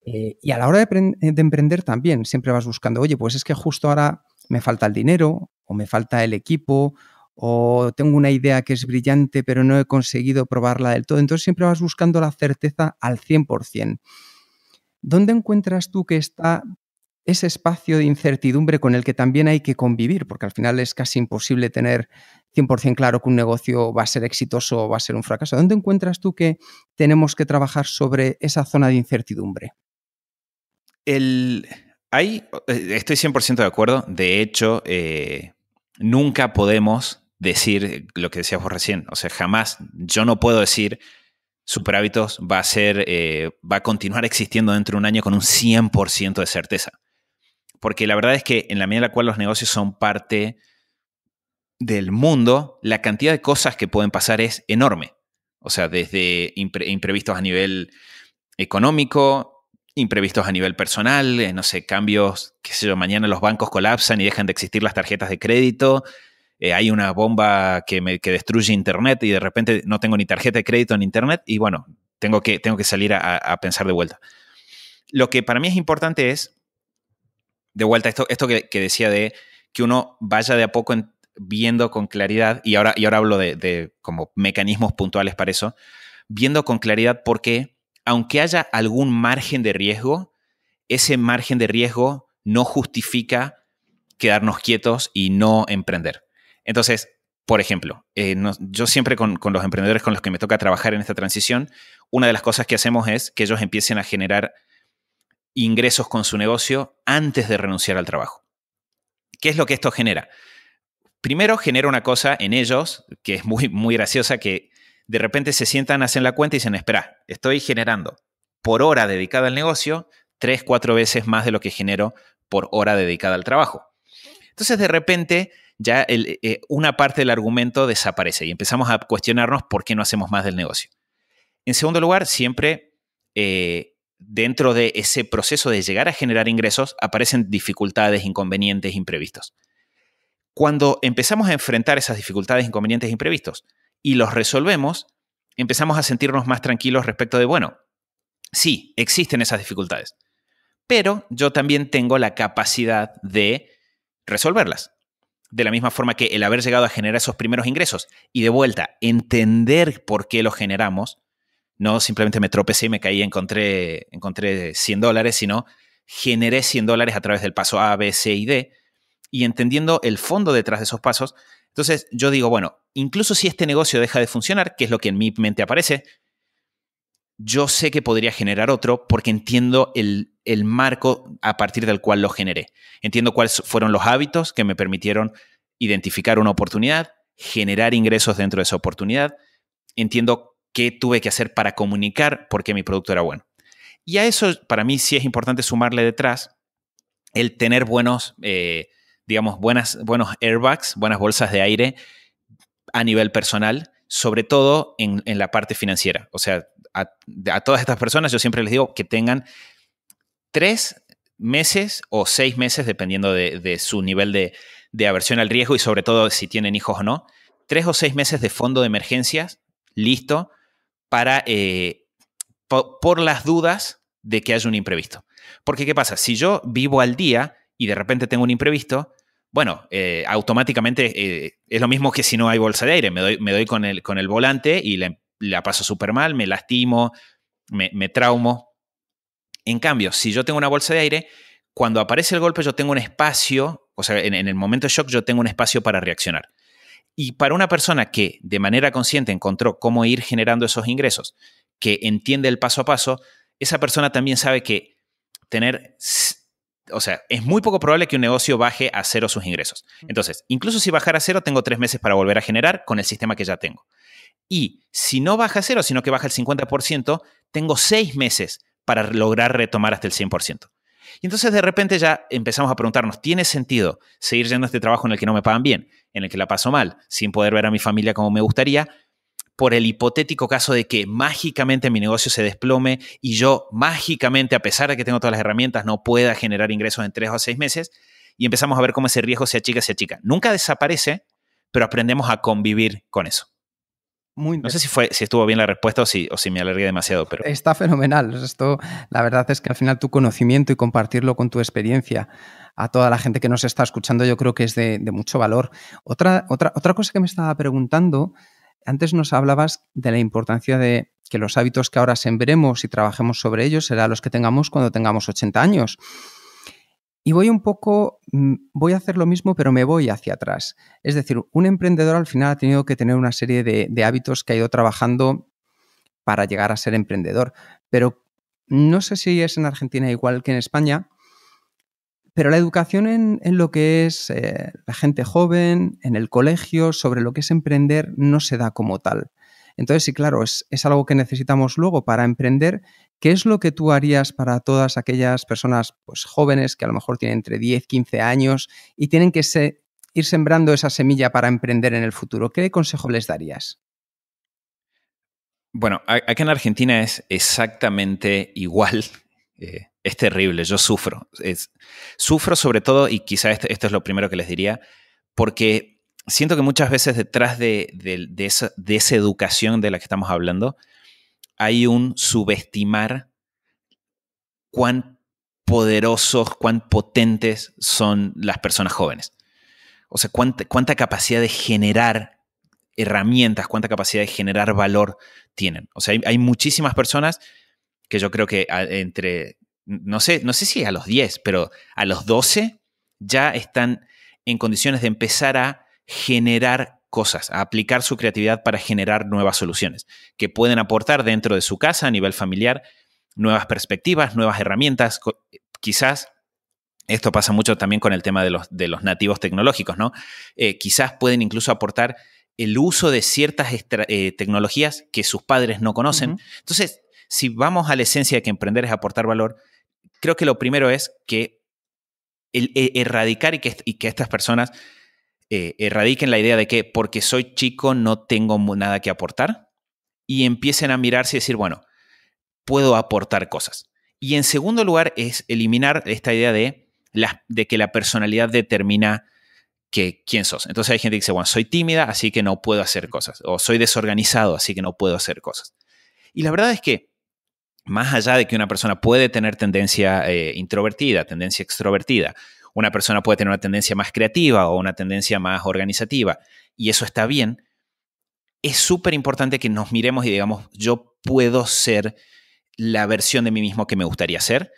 Eh, y a la hora de, de, emprender también, siempre vas buscando, oye, pues es que justo ahora me falta el dinero o me falta el equipo, o tengo una idea que es brillante, pero no he conseguido probarla del todo. Entonces siempre vas buscando la certeza al 100%. ¿Dónde encuentras tú que está ese espacio de incertidumbre con el que también hay que convivir? Porque al final es casi imposible tener 100% claro que un negocio va a ser exitoso o va a ser un fracaso. ¿Dónde encuentras tú que tenemos que trabajar sobre esa zona de incertidumbre? hay, eh, estoy 100% de acuerdo. De hecho, eh, nunca podemos decir lo que decías vos recién. O sea, jamás yo no puedo decir Superhábitos va a ser, eh, va a continuar existiendo dentro de un año con un 100% de certeza. Porque la verdad es que en la medida en la cual los negocios son parte del mundo, la cantidad de cosas que pueden pasar es enorme. O sea, desde imprevistos a nivel económico, imprevistos a nivel personal, eh, no sé, cambios, qué sé yo, mañana los bancos colapsan y dejan de existir las tarjetas de crédito, eh, hay una bomba que, que destruye Internet y de repente no tengo ni tarjeta de crédito en Internet y bueno, tengo que, tengo que salir a, pensar de vuelta. Lo que para mí es importante es, de vuelta, esto, esto que, decía de que uno vaya de a poco viendo con claridad, y ahora, y ahora hablo de como mecanismos puntuales para eso, viendo con claridad por qué aunque haya algún margen de riesgo, ese margen de riesgo no justifica quedarnos quietos y no emprender. Entonces, por ejemplo, eh, yo siempre con, con, los emprendedores con los que me toca trabajar en esta transición, una de las cosas que hacemos es que ellos empiecen a generar ingresos con su negocio antes de renunciar al trabajo. ¿Qué es lo que esto genera? Primero genera una cosa en ellos que es muy, muy graciosa, que de repente se sientan, hacen la cuenta y dicen, espera, estoy generando por hora dedicada al negocio tres, cuatro veces más de lo que genero por hora dedicada al trabajo. Entonces de repente ya eh, una parte del argumento desaparece y empezamos a cuestionarnos por qué no hacemos más del negocio. En segundo lugar, siempre eh, dentro de ese proceso de llegar a generar ingresos aparecen dificultades, inconvenientes, imprevistos. Cuando empezamos a enfrentar esas dificultades, inconvenientes, imprevistos, y los resolvemos, empezamos a sentirnos más tranquilos respecto de, bueno, sí, existen esas dificultades, pero yo también tengo la capacidad de resolverlas. De la misma forma que el haber llegado a generar esos primeros ingresos y de vuelta, entender por qué los generamos, no simplemente me tropecé y me caí y encontré, encontré 100 dólares, sino generé 100 dólares a través del paso A, B, C y D. Y entendiendo el fondo detrás de esos pasos, entonces yo digo, bueno, incluso si este negocio deja de funcionar, que es lo que en mi mente aparece, yo sé que podría generar otro porque entiendo el, marco a partir del cual lo generé. Entiendo cuáles fueron los hábitos que me permitieron identificar una oportunidad, generar ingresos dentro de esa oportunidad. Entiendo qué tuve que hacer para comunicar por qué mi producto era bueno. Y a eso para mí sí es importante sumarle detrás el tener buenos... Eh, digamos, buenas, buenos airbags, buenas bolsas de aire a nivel personal, sobre todo en, la parte financiera. O sea, a, todas estas personas yo siempre les digo que tengan tres meses o seis meses, dependiendo de, su nivel de, aversión al riesgo y sobre todo si tienen hijos o no, tres o seis meses de fondo de emergencias listo para, eh, por las dudas de que haya un imprevisto. Porque, ¿qué pasa? Si yo vivo al día, y de repente tengo un imprevisto, bueno, eh, automáticamente eh, es lo mismo que si no hay bolsa de aire, me doy, me doy con, el, con el volante y la, paso súper mal, me lastimo, me, traumo. En cambio, si yo tengo una bolsa de aire, cuando aparece el golpe yo tengo un espacio, o sea, en, en, el momento de shock yo tengo un espacio para reaccionar. Y para una persona que de manera consciente encontró cómo ir generando esos ingresos, que entiende el paso a paso, esa persona también sabe que tener o sea, es muy poco probable que un negocio baje a cero sus ingresos. Entonces, incluso si bajara a cero, tengo tres meses para volver a generar con el sistema que ya tengo. Y si no baja a cero, sino que baja el 50%, tengo seis meses para lograr retomar hasta el 100%. Y entonces de repente ya empezamos a preguntarnos, ¿tiene sentido seguir yendo a este trabajo en el que no me pagan bien, en el que la paso mal, sin poder ver a mi familia como me gustaría? por el hipotético caso de que mágicamente mi negocio se desplome y yo mágicamente, a pesar de que tengo todas las herramientas, no pueda generar ingresos en tres o seis meses. Y empezamos a ver cómo ese riesgo se achica, se achica. Nunca desaparece, pero aprendemos a convivir con eso. Muy no sé si, fue, si estuvo bien la respuesta o si, o si me alargué demasiado, pero... Está fenomenal. Esto, la verdad es que al final tu conocimiento y compartirlo con tu experiencia a toda la gente que nos está escuchando yo creo que es de, mucho valor. Otra, otra, otra cosa que me estaba preguntando antes nos hablabas de la importancia de que los hábitos que ahora sembremos y trabajemos sobre ellos serán los que tengamos cuando tengamos 80 años. Y voy un poco, mm, voy a hacer lo mismo, pero me voy hacia atrás. Es decir, un emprendedor al final ha tenido que tener una serie de, de hábitos que ha ido trabajando para llegar a ser emprendedor. Pero no sé si es en Argentina igual que en España, pero la educación en, lo que es eh, la gente joven, en el colegio, sobre lo que es emprender, no se da como tal. Entonces, sí, claro, es, algo que necesitamos luego para emprender. ¿Qué es lo que tú harías para todas aquellas personas pues, jóvenes que a lo mejor tienen entre 10, 15 años y tienen que ir sembrando esa semilla para emprender en el futuro? ¿Qué consejo les darías? Bueno, aquí en Argentina es exactamente igual. Eh, es terrible, yo sufro. Es, sufro sobre todo, y quizá esto, es lo primero que les diría, porque siento que muchas veces detrás de, esa, de educación de la que estamos hablando, hay un subestimar cuán poderosos, cuán potentes son las personas jóvenes. O sea, cuánta, cuánta capacidad de generar herramientas, cuánta capacidad de generar valor tienen. O sea, hay, hay muchísimas personas que yo creo que entre no sé, no sé si a los 10, pero a los 12 ya están en condiciones de empezar a generar cosas, a aplicar su creatividad para generar nuevas soluciones que pueden aportar dentro de su casa a nivel familiar nuevas perspectivas, nuevas herramientas, quizás esto pasa mucho también con el tema de los, de los nativos tecnológicos, ¿no? Eh, quizás pueden incluso aportar el uso de ciertas eh, tecnologías que sus padres no conocen. Entonces, si vamos a la esencia de que emprender es aportar valor, creo que lo primero es que el, e, erradicar y que, estas personas eh, erradiquen la idea de que porque soy chico no tengo nada que aportar y empiecen a mirarse y decir, bueno, puedo aportar cosas. Y en segundo lugar es eliminar esta idea de, de que la personalidad determina que, quién sos. Entonces hay gente que dice, bueno, soy tímida, así que no puedo hacer cosas. O soy desorganizado, así que no puedo hacer cosas. Y la verdad es que más allá de que una persona puede tener tendencia eh, introvertida, tendencia extrovertida, una persona puede tener una tendencia más creativa o una tendencia más organizativa, y eso está bien, es súper importante que nos miremos y digamos, yo puedo ser la versión de mí mismo que me gustaría ser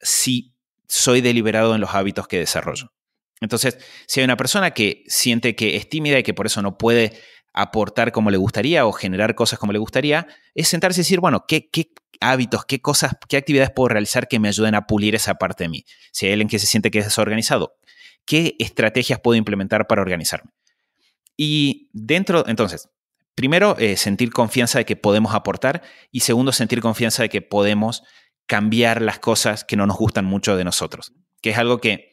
si soy deliberado en los hábitos que desarrollo. Entonces, si hay una persona que siente que es tímida y que por eso no puede aportar como le gustaría o generar cosas como le gustaría, es sentarse y decir, bueno, ¿qué, hábitos, qué cosas, qué actividades puedo realizar que me ayuden a pulir esa parte de mí? Si hay alguien que se siente que es desorganizado, ¿qué estrategias puedo implementar para organizarme? Y dentro, entonces, primero, eh, sentir confianza de que podemos aportar y segundo, sentir confianza de que podemos cambiar las cosas que no nos gustan mucho de nosotros, que es algo que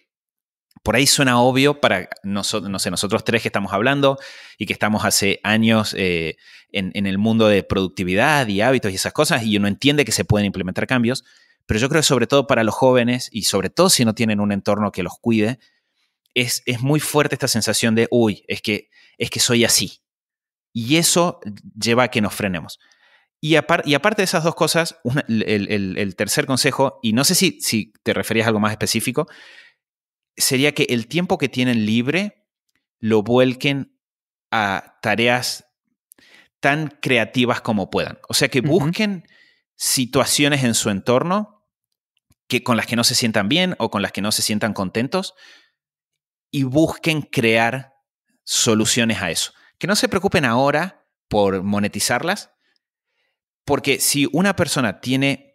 por ahí suena obvio para nosotros, no sé, nosotros tres que estamos hablando y que estamos hace años eh, en, el mundo de productividad y hábitos y esas cosas, y uno entiende que se pueden implementar cambios, pero yo creo que sobre todo para los jóvenes y sobre todo si no tienen un entorno que los cuide, es, es muy fuerte esta sensación de, uy, es que, es que soy así. Y eso lleva a que nos frenemos. Y, aparte de esas dos cosas, el, tercer consejo, y no sé si, si te referías a algo más específico, sería que el tiempo que tienen libre lo vuelquen a tareas tan creativas como puedan. O sea, que busquen situaciones en su entorno que, con las que no se sientan bien o con las que no se sientan contentos y busquen crear soluciones a eso. Que no se preocupen ahora por monetizarlas, porque si una persona tiene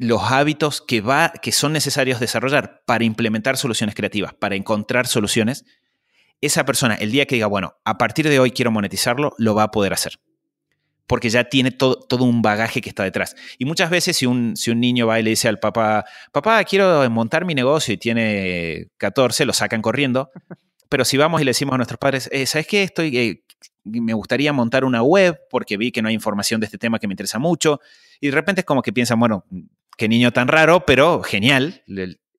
los hábitos que, va, que son necesarios desarrollar para implementar soluciones creativas, para encontrar soluciones, esa persona, el día que diga, bueno, a partir de hoy quiero monetizarlo, lo va a poder hacer. Porque ya tiene todo, todo un bagaje que está detrás. Y muchas veces si un, si un niño va y le dice al papá, papá, quiero montar mi negocio y tiene 14, lo sacan corriendo. Pero si vamos y le decimos a nuestros padres, eh, ¿sabes qué? Estoy, eh, me gustaría montar una web porque vi que no hay información de este tema que me interesa mucho. Y de repente es como que piensan, bueno, qué niño tan raro, pero genial,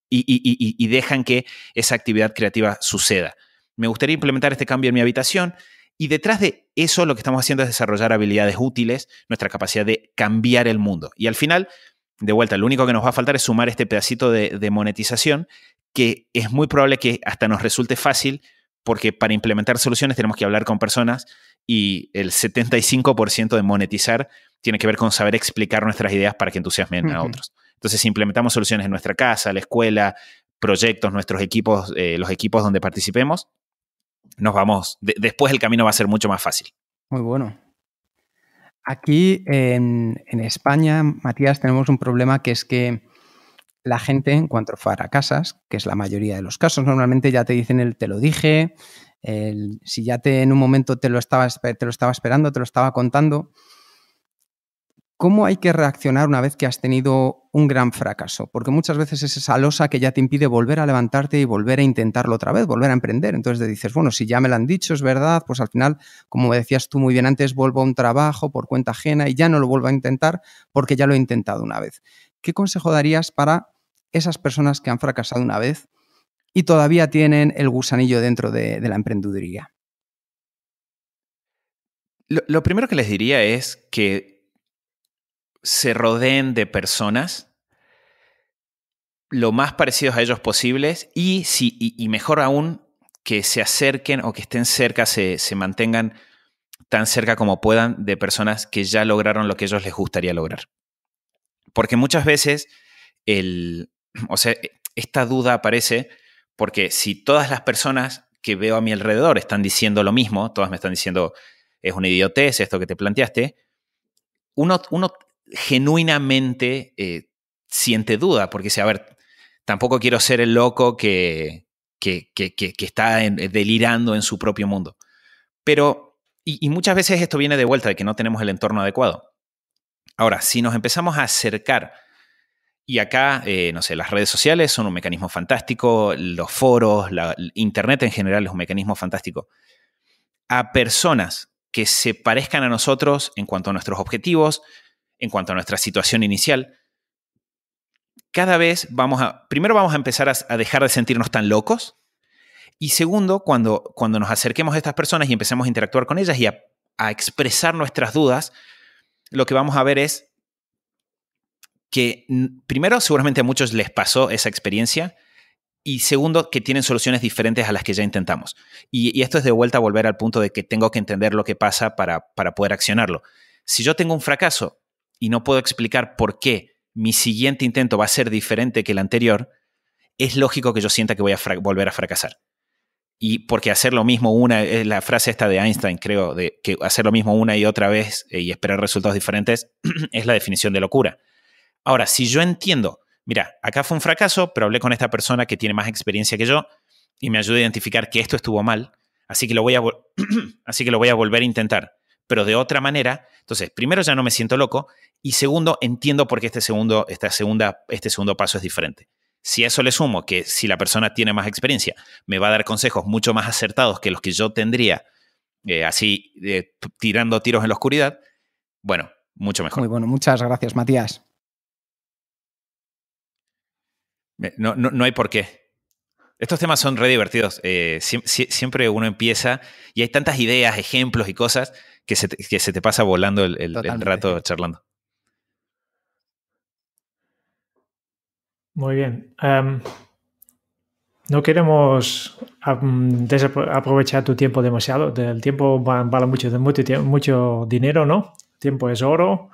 y, dejan que esa actividad creativa suceda. Me gustaría implementar este cambio en mi habitación y detrás de eso lo que estamos haciendo es desarrollar habilidades útiles, nuestra capacidad de cambiar el mundo. Y al final, de vuelta, lo único que nos va a faltar es sumar este pedacito de monetización que es muy probable que hasta nos resulte fácil porque para implementar soluciones tenemos que hablar con personas y el 75% de monetizar tiene que ver con saber explicar nuestras ideas para que entusiasmen a otros. Entonces, si implementamos soluciones en nuestra casa, la escuela, proyectos, nuestros equipos, eh, los equipos donde participemos, nos vamos, después el camino va a ser mucho más fácil. Muy bueno. Aquí en, en, España, Matías, tenemos un problema que es que la gente, en cuanto a casas, que es la mayoría de los casos, normalmente ya te dicen el te lo dije, si ya te, en un momento te lo, estaba, te lo estaba esperando, te lo estaba contando, ¿cómo hay que reaccionar una vez que has tenido un gran fracaso? Porque muchas veces es esa losa que ya te impide volver a levantarte y volver a intentarlo otra vez, volver a emprender. Entonces te dices, bueno, si ya me lo han dicho, es verdad, pues al final, como decías tú muy bien antes, vuelvo a un trabajo por cuenta ajena y ya no lo vuelvo a intentar porque ya lo he intentado una vez. ¿Qué consejo darías para esas personas que han fracasado una vez y todavía tienen el gusanillo dentro de, la emprendeduría? Lo, primero que les diría es que se rodeen de personas lo más parecidos a ellos posibles y, si, y, mejor aún que se acerquen o que estén cerca, se, mantengan tan cerca como puedan de personas que ya lograron lo que ellos les gustaría lograr. Porque muchas veces el, o e, esta duda aparece porque si todas las personas que veo a mi alrededor están diciendo lo mismo, todas me están diciendo, es una idiotez esto que te planteaste, uno, genuinamente eh, siente duda, porque dice, a ver, tampoco quiero ser el loco que, está eh, delirando en su propio mundo. Pero, y, y muchas veces esto viene de vuelta de que no tenemos el entorno adecuado. Ahora, si nos empezamos a acercar y acá, eh, no sé, las redes sociales son un mecanismo fantástico, los foros, la, Internet en general es un mecanismo fantástico. A personas que se parezcan a nosotros en cuanto a nuestros objetivos, en cuanto a nuestra situación inicial, cada vez vamos a, primero vamos a empezar a, dejar de sentirnos tan locos, y segundo, cuando, cuando nos acerquemos a estas personas y empecemos a interactuar con ellas y a expresar nuestras dudas, lo que vamos a ver es que primero seguramente a muchos les pasó esa experiencia y segundo que tienen soluciones diferentes a las que ya intentamos. Y, esto es de vuelta a volver al punto de que tengo que entender lo que pasa para, para poder accionarlo. Si yo tengo un fracaso y no puedo explicar por qué mi siguiente intento va a ser diferente que el anterior, es lógico que yo sienta que voy a volver a fracasar. Y porque hacer lo mismo una, eh, la frase esta de Einstein, creo, de que hacer lo mismo una y otra vez eh, y esperar resultados diferentes es la definición de locura. Ahora, si yo entiendo, mira, acá fue un fracaso, pero hablé con esta persona que tiene más experiencia que yo y me ayudó a identificar que esto estuvo mal, así que lo voy a, así que lo voy a volver a intentar, pero de otra manera, entonces, primero ya no me siento loco y segundo, entiendo por qué este segundo, esta segunda, este segundo paso es diferente. Si a eso le sumo que si la persona tiene más experiencia, me va a dar consejos mucho más acertados que los que yo tendría eh, así eh, tirando tiros en la oscuridad, bueno, mucho mejor. Muy bueno, muchas gracias, Matías. No, hay por qué. Estos temas son re divertidos. Eh, siempre uno empieza y hay tantas ideas, ejemplos y cosas que se te, pasa volando el, rato charlando. Muy bien. Em, no queremos em, aprovechar tu tiempo demasiado. El tiempo vale mucho, mucho, mucho dinero, ¿no? tiempo es oro.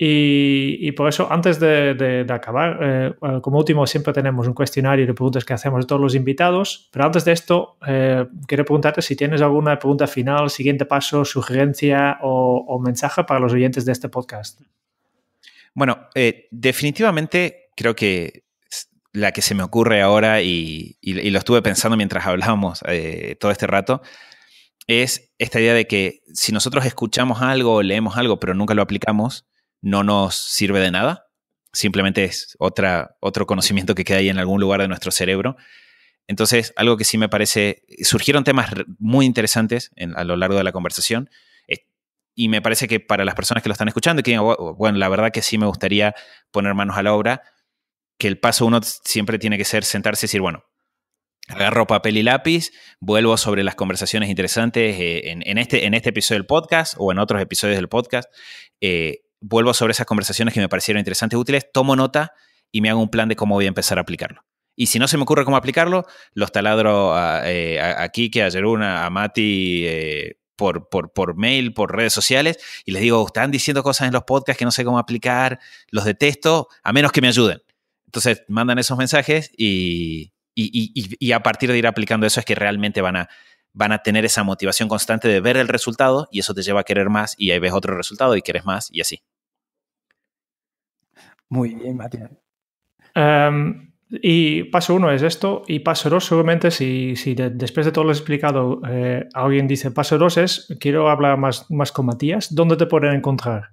Y, por eso, antes de, acabar, eh, como último, siempre tenemos un cuestionario de preguntas que hacemos a todos los invitados. Pero antes de esto, eh, quiero preguntarte si tienes alguna pregunta final, siguiente paso, sugerencia o, mensaje para los oyentes de este podcast. Bueno, eh, definitivamente creo que la que se me ocurre ahora y, y, lo estuve pensando mientras hablábamos todo este rato, es esta idea de que si nosotros escuchamos algo o leemos algo pero nunca lo aplicamos, no nos sirve de nada, simplemente es otra, otro conocimiento que queda ahí en algún lugar de nuestro cerebro. Entonces, algo que sí me parece, surgieron temas muy interesantes a lo largo de la conversación eh, y me parece que para las personas que lo están escuchando, que bueno, la verdad que sí me gustaría poner manos a la obra, que el paso uno siempre tiene que ser sentarse y decir, bueno, agarro papel y lápiz, vuelvo sobre las conversaciones interesantes eh, en, este, en este episodio del podcast o en otros episodios del podcast. Eh, vuelvo sobre esas conversaciones que me parecieron interesantes, útiles, tomo nota y me hago un plan de cómo voy a empezar a aplicarlo. Y si no se me ocurre cómo aplicarlo, los taladro a, eh, a Kike, a Yeruna, a Mati, eh, por, por, por, mail, por redes sociales, y les digo, están diciendo cosas en los podcasts que no sé cómo aplicar, los detesto, a menos que me ayuden. Entonces mandan esos mensajes y a partir de ir aplicando eso es que realmente van a van a tener esa motivación constante de ver el resultado y eso te lleva a querer más y ahí ves otro resultado y quieres más y así. Muy bien, Matías. Em, y paso uno es esto y paso dos seguramente si, después de todo lo explicado eh, alguien dice paso dos es quiero hablar más, más con Matías, ¿dónde te pueden encontrar?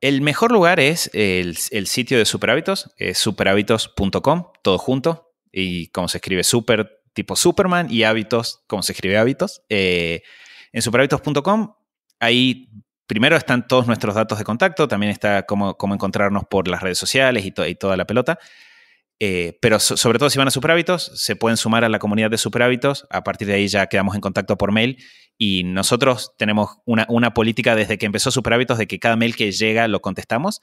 El mejor lugar es el, sitio de Superhábitos, superhábitos.com, todo junto, y como se escribe super, tipo Superman y hábitos, como se escribe hábitos, eh, en superhábitos.com. Ahí primero están todos nuestros datos de contacto, también está cómo, cómo encontrarnos por las redes sociales y, toda la pelota. Eh, pero sobre todo si van a Superhábitos, se pueden sumar a la comunidad de Superhábitos. A partir de ahí ya quedamos en contacto por mail. Y nosotros tenemos una, una política desde que empezó Superhábitos de que cada mail que llega lo contestamos.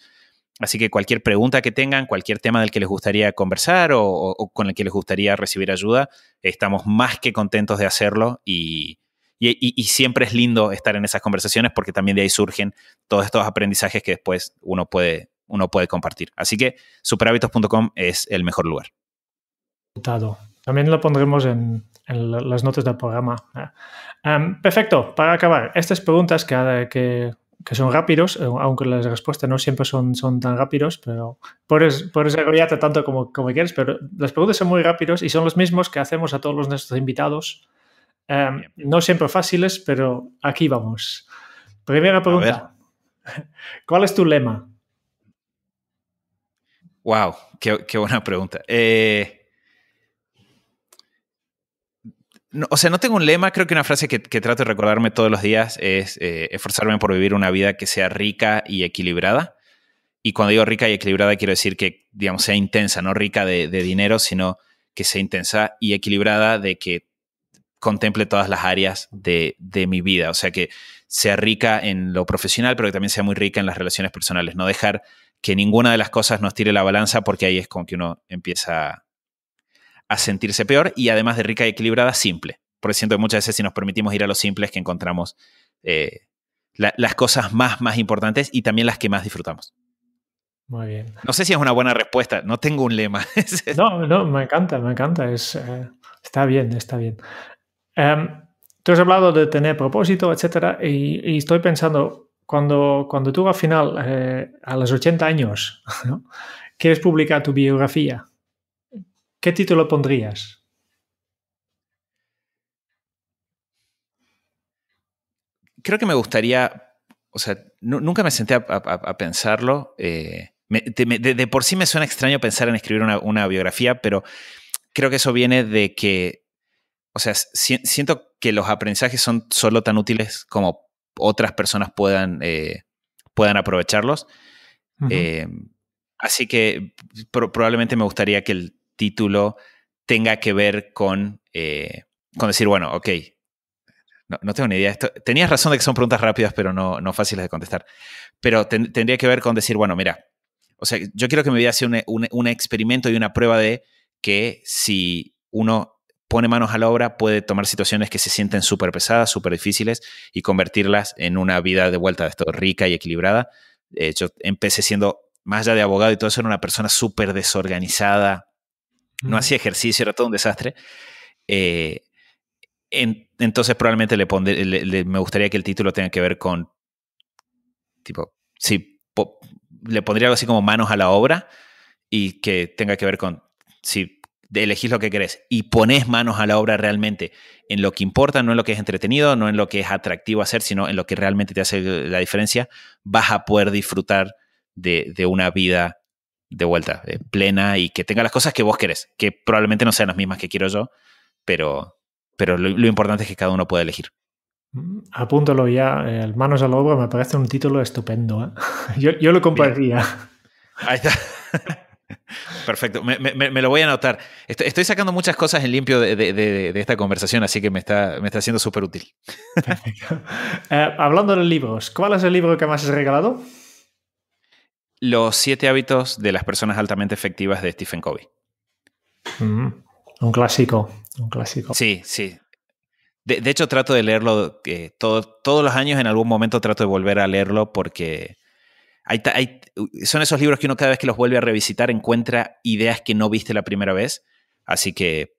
Así que cualquier pregunta que tengan, cualquier tema del que les gustaría conversar o, con el que les gustaría recibir ayuda, estamos más que contentos de hacerlo y, siempre es lindo estar en esas conversaciones porque también de ahí surgen todos estos aprendizajes que después uno puede, uno puede compartir. Así que superhábitos.com es el mejor lugar. También lo pondremos en, las notas del programa. Ah, em, perfecto, para acabar, estas preguntas que, que que son rápidos, eh, aunque las respuestas no siempre son, son tan rápidos, pero puedes eso tanto como, como quieres, pero las preguntas son muy rápidos y son los mismos que hacemos a todos los nuestros invitados. Em, no siempre fáciles, pero aquí vamos. Primera pregunta. ¿Cuál es tu lema? Wow, qué, qué buena pregunta. Eh, o sea, no tengo un lema, creo que una frase que, trato de recordarme todos los días es eh, esforzarme por vivir una vida que sea rica y equilibrada. Y cuando digo rica y equilibrada, quiero decir que, digamos, sea intensa, no rica de, dinero, sino que sea intensa y equilibrada de que contemple todas las áreas de, de, mi vida. O sea, que sea rica en lo profesional, pero que también sea muy rica en las relaciones personales. No dejar que ninguna de las cosas nos tire la balanza porque ahí es como que uno empieza a sentirse peor y además de rica y equilibrada, simple. Porque siento que muchas veces si nos permitimos ir a lo simples que encontramos eh, las cosas más, más importantes y también las que más disfrutamos. Muy bien. No sé si es una buena respuesta, no tengo un lema. no, no, me encanta, me encanta. Es, eh, está bien, está bien. Em, tú has hablado de tener propósito, etcétera, y, estoy pensando, cuando, cuando tú al final, eh, a los 80 años, ¿no? quieres publicar tu biografía, ¿Qué título pondrías? Creo que me gustaría, o sea, nunca me senté a, pensarlo. Eh, de, por sí me suena extraño pensar en escribir una, biografía, pero creo que eso viene de que, o sea, siento que los aprendizajes son solo tan útiles como otras personas puedan, eh, puedan aprovecharlos. Eh, así que probablemente me gustaría que el título tenga que ver con, eh, con decir, bueno, ok, no, tengo ni idea. Esto, tenías razón de que son preguntas rápidas, pero no, no fáciles de contestar. Pero tendría que ver con decir, bueno, mira, o sea, yo quiero que me vida sea un, experimento y una prueba de que si uno pone manos a la obra, puede tomar situaciones que se sienten súper pesadas, súper difíciles y convertirlas en una vida de vuelta de esto, rica y equilibrada. yo empecé siendo, más allá de abogado y todo eso, era una persona súper desorganizada, no hacía ejercicio, era todo un desastre. Eh, entonces probablemente le, me gustaría que el título tenga que ver con, tipo, si le pondría algo así como manos a la obra y que tenga que ver con si elegís lo que querés y pones manos a la obra realmente en lo que importa, no en lo que es entretenido, no en lo que es atractivo hacer, sino en lo que realmente te hace la diferencia, vas a poder disfrutar de, de una vida de vuelta, eh, plena y que tenga las cosas que vos querés, que probablemente no sean las mismas que quiero yo, pero, pero lo, importante es que cada uno pueda elegir. Mm, apúntalo ya, eh, Manos a la obra me parece un título estupendo. ¿eh? Yo, yo, lo compraría. Ahí está. Perfecto, me, lo voy a anotar. Estoy, sacando muchas cosas en limpio de, de, esta conversación, así que me está, me está siendo súper útil. hablando de libros, ¿cuál es el libro que más has regalado? Los siete hábitos de las personas altamente efectivas de Stephen Covey. Mm, un clásico, un clásico. Sí, sí. De, hecho, trato de leerlo eh, todos los años, en algún momento trato de volver a leerlo porque hay, son esos libros que uno cada vez que los vuelve a revisitar encuentra ideas que no viste la primera vez. Así que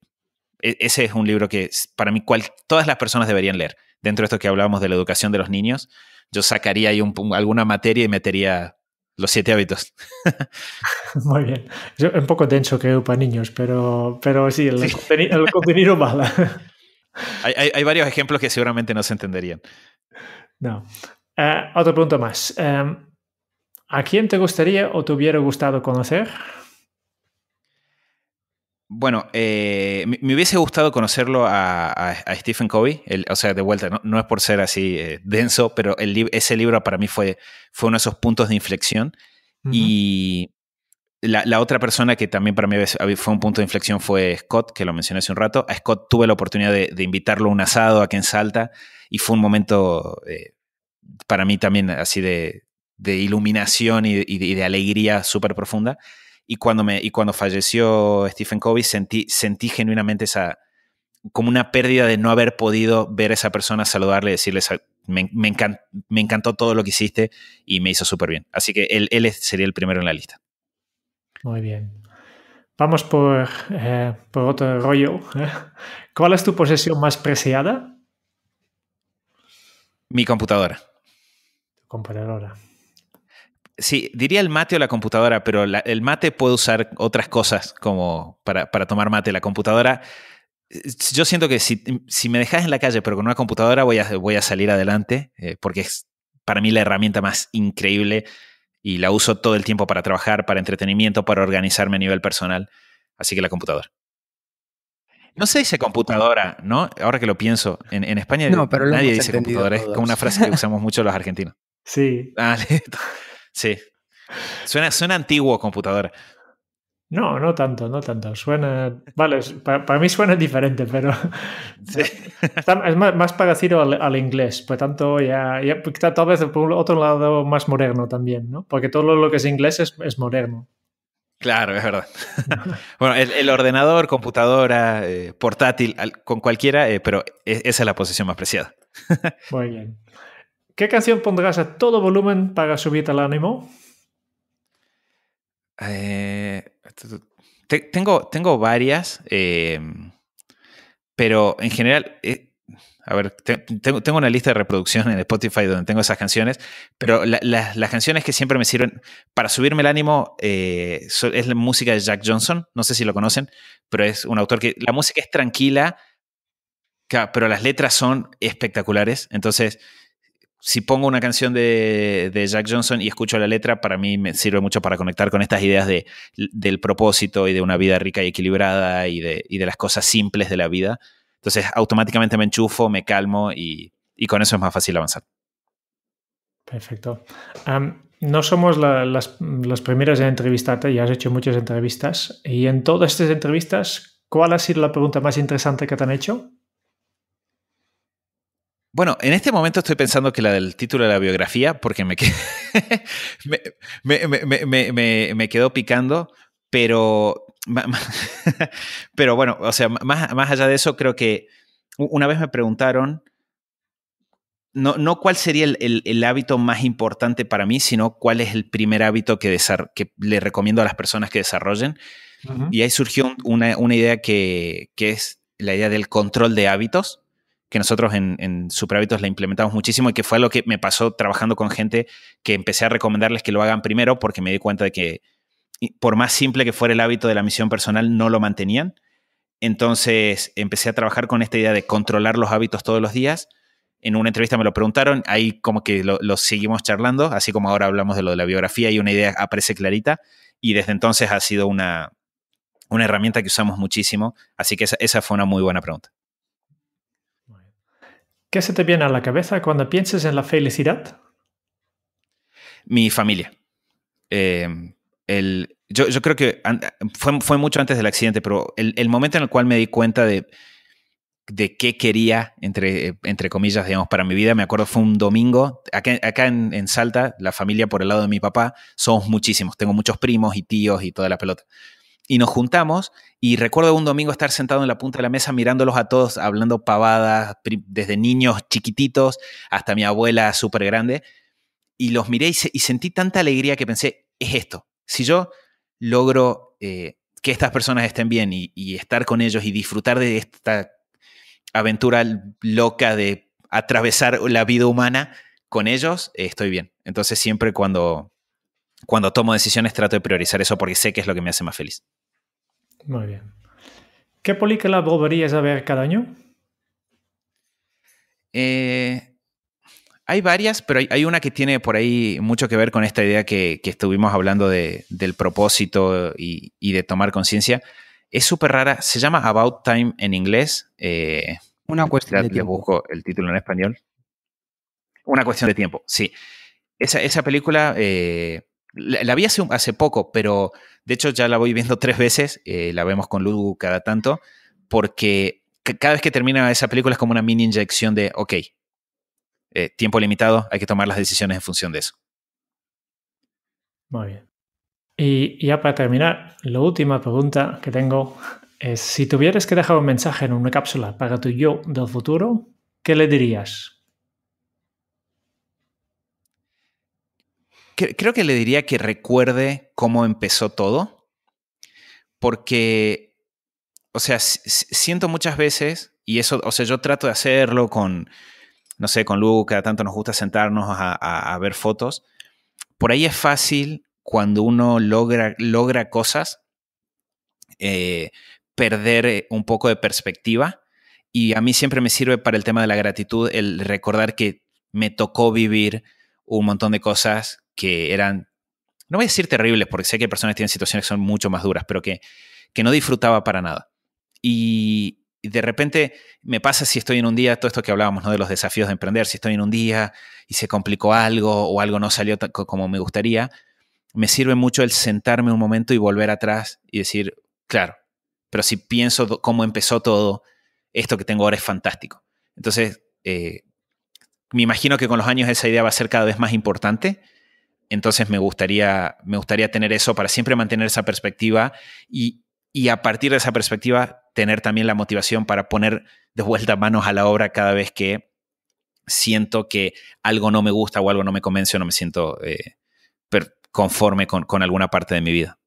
e, ese es un libro que para mí cual, todas las personas deberían leer. Dentro de esto que hablábamos de la educación de los niños, yo sacaría ahí alguna materia y metería los siete hábitos. Muy bien. Es un poco denso creo para niños, pero, pero sí, el, Contenido, el hay, varios ejemplos que seguramente no se entenderían. No. Eh, otro punto más. Em, ¿A quién te gustaría o te hubiera gustado conocer? Bueno, eh, me, hubiese gustado conocerlo a, Stephen Covey, o sea, de vuelta, no, es por ser así eh, denso, pero ese libro para mí fue, fue uno de esos puntos de inflexión. Y la, otra persona que también para mí fue un punto de inflexión fue Scott, que lo mencioné hace un rato. A Scott tuve la oportunidad de, invitarlo a un asado aquí en Salta y fue un momento eh, para mí también así de, iluminación y, de, y de alegría súper profunda. Y cuando, me, y cuando falleció Stephen Covey, sentí, sentí genuinamente esa, como una pérdida de no haber podido ver a esa persona, saludarle, decirle, me, me, encantó todo lo que hiciste y me hizo súper bien. Así que él, sería el primero en la lista. Muy bien. Vamos por, eh, por otro rollo. ¿eh? ¿Cuál es tu posesión más preciada? Mi computadora. Tu computadora. Sí, diría el mate o la computadora, pero el mate puede usar otras cosas como para, tomar mate. La computadora, eh, yo siento que si, si, me dejas en la calle pero con una computadora voy a, voy a salir adelante eh, porque es para mí la herramienta más increíble y la uso todo el tiempo para trabajar, para entretenimiento, para organizarme a nivel personal. Así que la computadora. No se dice computadora, ¿no? Ahora que lo pienso, en, en España nadie dice computadora, es como una frase que usamos mucho los argentinos. Sí. Dale. Ah, Sí. Suena, suena antiguo computadora. No, no tanto, no tanto. Suena. Vale, para, mí suena diferente, pero. es más, más parecido al, inglés. Por tanto, ya, ya, Tal vez por otro lado más moderno también, ¿no? Porque todo lo que es inglés es, moderno. Claro, es verdad. bueno, el, ordenador, computadora, eh, portátil, con cualquiera, eh, pero e, esa es la posición más preciada. Muy bien. ¿Qué canción pondrás a todo volumen para subirte al ánimo? Eh, tengo, tengo varias, em, pero en general, eh, a ver, tengo, tengo, una lista de reproducción en Spotify donde tengo esas canciones, pero las canciones que siempre me sirven para subirme el ánimo eh, es la música de Jack Johnson, no sé si lo conocen, pero es un autor que la música es tranquila, pero las letras son espectaculares, entonces si pongo una canción de, Jack Johnson y escucho la letra, para mí me sirve mucho para conectar con estas ideas del propósito y de una vida rica y equilibrada y de, las cosas simples de la vida. Entonces automáticamente me enchufo, me calmo y, con eso es más fácil avanzar. Perfecto. no somos las, las, primeras en entrevistarte, ya has hecho muchas entrevistas y en todas estas entrevistas, ¿cuál ha sido la pregunta más interesante que te han hecho bueno, en este momento estoy pensando que la del título de la biografía, porque me, quedó picando, pero, pero bueno, o sea, más, allá de eso, creo que una vez me preguntaron, no, no cuál sería el, hábito más importante para mí, sino cuál es el primer hábito que, que le recomiendo a las personas que desarrollen. Y ahí surgió una, idea que, que es la idea del control de hábitos que nosotros en, en Superhábitos la implementamos muchísimo y que fue lo que me pasó trabajando con gente que empecé a recomendarles que lo hagan primero porque me di cuenta de que por más simple que fuera el hábito de la misión personal, no lo mantenían. Entonces empecé a trabajar con esta idea de controlar los hábitos todos los días. En una entrevista me lo preguntaron, ahí como que lo, seguimos charlando, así como ahora hablamos de lo de la biografía y una idea aparece clarita. Y desde entonces ha sido una, herramienta que usamos muchísimo. Así que esa fue una muy buena pregunta. ¿Qué se te viene a la cabeza cuando piensas en la felicidad? Mi familia. Em, yo, creo que fue, mucho antes del accidente, pero el, momento en el cual me di cuenta de, de qué quería, entre, entre comillas, digamos, para mi vida, me acuerdo fue un domingo, acá, en, en, Salta, la familia por el lado de mi papá, somos muchísimos, tengo muchos primos y tíos y toda la pelota y nos juntamos y recuerdo un domingo estar sentado en la punta de la mesa mirándolos a todos, hablando pavadas, desde niños chiquititos hasta mi abuela súper grande. Y los miré y, sentí tanta alegría que pensé, es esto. Si yo logro eh, que estas personas estén bien y, estar con ellos y disfrutar de esta aventura loca de atravesar la vida humana con ellos, estoy bien. Entonces siempre cuando cuando tomo decisiones trato de priorizar eso porque sé que es lo que me hace más feliz. Muy bien. ¿Qué película volverías a ver cada año? Eh, hay varias, pero hay, una que tiene por ahí mucho que ver con esta idea que, estuvimos hablando del propósito y, de tomar conciencia. Es súper rara, se llama About Time en inglés. Eh, una cuestión de tiempo. busco el título en español. Una cuestión de tiempo, sí. Esa, película eh, la, vi hace, poco, pero de hecho ya la voy viendo tres veces, eh, la vemos con Ludwig cada tanto, porque cada vez que termina esa película es como una mini inyección de, ok, eh, tiempo limitado, hay que tomar las decisiones en función de eso. Muy bien. Y ya para terminar, la última pregunta que tengo es, si tuvieras que dejar un mensaje en una cápsula para tu yo del futuro, ¿qué le dirías? creo que le diría que recuerde cómo empezó todo, porque, o sea, siento muchas veces, y eso, o sea, yo trato de hacerlo con, no sé, con Luca, tanto nos gusta sentarnos a, ver fotos. Por ahí es fácil cuando uno logra, logra cosas, eh, perder eh, un poco de perspectiva. Y a mí siempre me sirve para el tema de la gratitud el recordar que me tocó vivir un montón de cosas que eran, no voy a decir terribles, porque sé que hay personas que tienen situaciones que son mucho más duras, pero que, no disfrutaba para nada. Y, de repente me pasa si estoy en un día, todo esto que hablábamos ¿no? de los desafíos de emprender, si estoy en un día y se complicó algo o algo no salió como me gustaría, me sirve mucho el sentarme un momento y volver atrás y decir, claro, pero si pienso cómo empezó todo, esto que tengo ahora es fantástico. Entonces, eh, me imagino que con los años esa idea va a ser cada vez más importante entonces me gustaría, me gustaría tener eso para siempre mantener esa perspectiva y, a partir de esa perspectiva tener también la motivación para poner de vuelta manos a la obra cada vez que siento que algo no me gusta o algo no me convence o no me siento eh, conforme con, alguna parte de mi vida.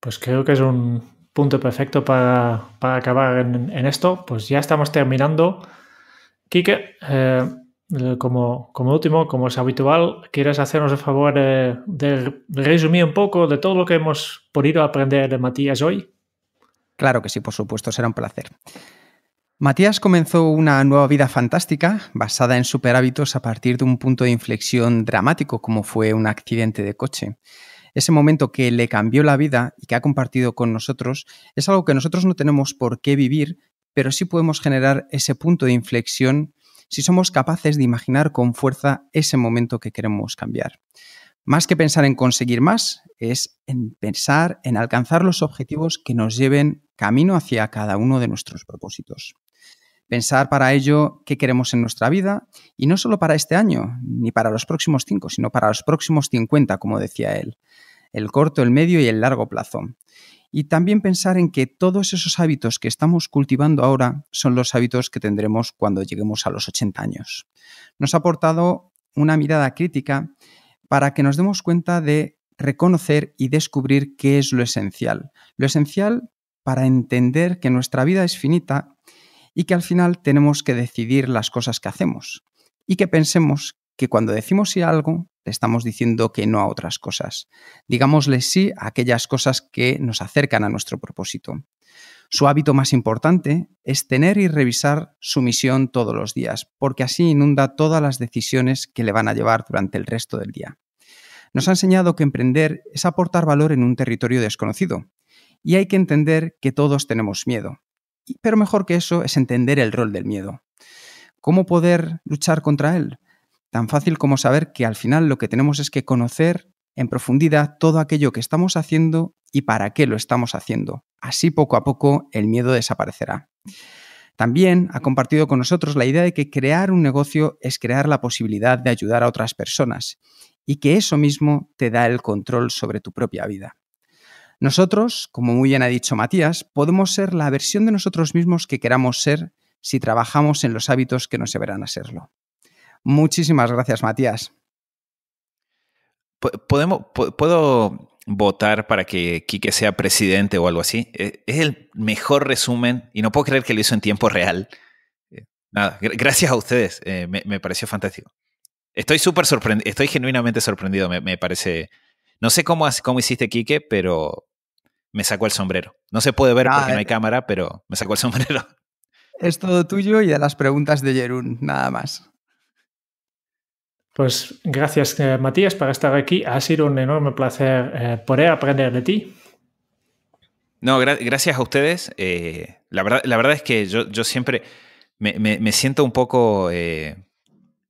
Pues creo que es un, punto perfecto para, acabar en, esto. Pues ya estamos terminando. Kike. Eh, como, último, como es habitual, ¿quieres hacernos el favor de, eh, de, resumir un poco de todo lo que hemos podido aprender de Matías hoy? Claro que sí, por supuesto, será un placer. Matías comenzó una nueva vida fantástica basada en superhábitos a partir de un punto de inflexión dramático como fue un accidente de coche. Ese momento que le cambió la vida y que ha compartido con nosotros es algo que nosotros no tenemos por qué vivir, pero sí podemos generar ese punto de inflexión si somos capaces de imaginar con fuerza ese momento que queremos cambiar. Más que pensar en conseguir más, es en pensar en alcanzar los objetivos que nos lleven camino hacia cada uno de nuestros propósitos. Pensar para ello qué queremos en nuestra vida y no solo para este año, ni para los próximos cinco, sino para los próximos 50, como decía él el corto, el medio y el largo plazo y también pensar en que todos esos hábitos que estamos cultivando ahora son los hábitos que tendremos cuando lleguemos a los 80 años. Nos ha aportado una mirada crítica para que nos demos cuenta de reconocer y descubrir qué es lo esencial. Lo esencial para entender que nuestra vida es finita y que al final tenemos que decidir las cosas que hacemos y que pensemos que cuando decimos sí algo, le estamos diciendo que no a otras cosas. Digámosle sí a aquellas cosas que nos acercan a nuestro propósito. Su hábito más importante es tener y revisar su misión todos los días, porque así inunda todas las decisiones que le van a llevar durante el resto del día. Nos ha enseñado que emprender es aportar valor en un territorio desconocido, y hay que entender que todos tenemos miedo. Pero mejor que eso es entender el rol del miedo. ¿Cómo poder luchar contra él? Tan fácil como saber que al final lo que tenemos es que conocer en profundidad todo aquello que estamos haciendo y para qué lo estamos haciendo. Así poco a poco el miedo desaparecerá. También ha compartido con nosotros la idea de que crear un negocio es crear la posibilidad de ayudar a otras personas y que eso mismo te da el control sobre tu propia vida. Nosotros, como muy bien ha dicho Matías, podemos ser la versión de nosotros mismos que queramos ser si trabajamos en los hábitos que nos llevarán hacerlo. Muchísimas gracias, Matías. ¿Podemos, ¿Puedo votar para que Quique sea presidente o algo así? E-, es el mejor resumen y no puedo creer que lo hizo en tiempo real. Eh, gracias a ustedes, eh, me, pareció fantástico. Estoy súper sorprendido, estoy genuinamente sorprendido, me, parece... No sé cómo, cómo hiciste, Quique, pero me sacó el sombrero. No se puede ver porque ah, no hay eh. cámara, pero me sacó el sombrero. Es todo tuyo y a las preguntas de Jerún, nada más. Pues gracias eh, Matías por estar aquí. Ha sido un enorme placer eh, poder aprender de ti. No, gracias a ustedes. Eh, la, verdad, es que yo, siempre me, siento un poco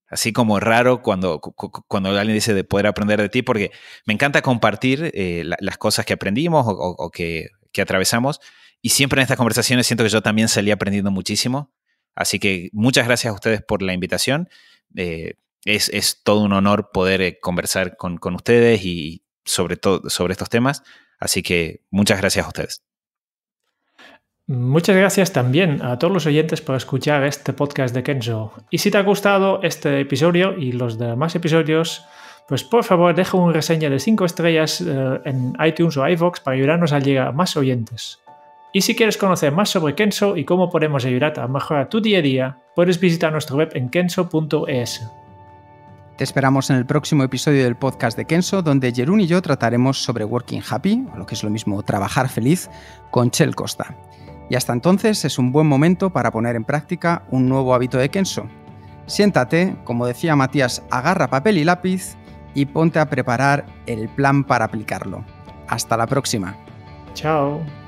así como raro cuando, cuando alguien dice de poder aprender de ti, porque me encanta compartir las cosas que aprendimos o, que, atravesamos. Y siempre en estas conversaciones siento que yo también salí aprendiendo muchísimo. Así que muchas gracias a ustedes por la invitación es, todo un honor poder eh, conversar con, ustedes y sobre estos temas. Así que muchas gracias a ustedes. Muchas gracias también a todos los oyentes por escuchar este podcast de Kenzo. Y si te ha gustado este episodio y los demás episodios, pues por favor deja una reseña de 5 estrellas eh, en iTunes o iVoox para ayudarnos a llegar a más oyentes. Y si quieres conocer más sobre Kenzo y cómo podemos ayudarte a mejorar tu día a día, puedes visitar nuestra web en kenzo.es. Te esperamos en el próximo episodio del podcast de Kenso, donde Jerún y yo trataremos sobre Working Happy, o lo que es lo mismo trabajar feliz, con Chel Costa. Y hasta entonces es un buen momento para poner en práctica un nuevo hábito de Kenso. Siéntate, como decía Matías, agarra papel y lápiz y ponte a preparar el plan para aplicarlo. Hasta la próxima. Chao.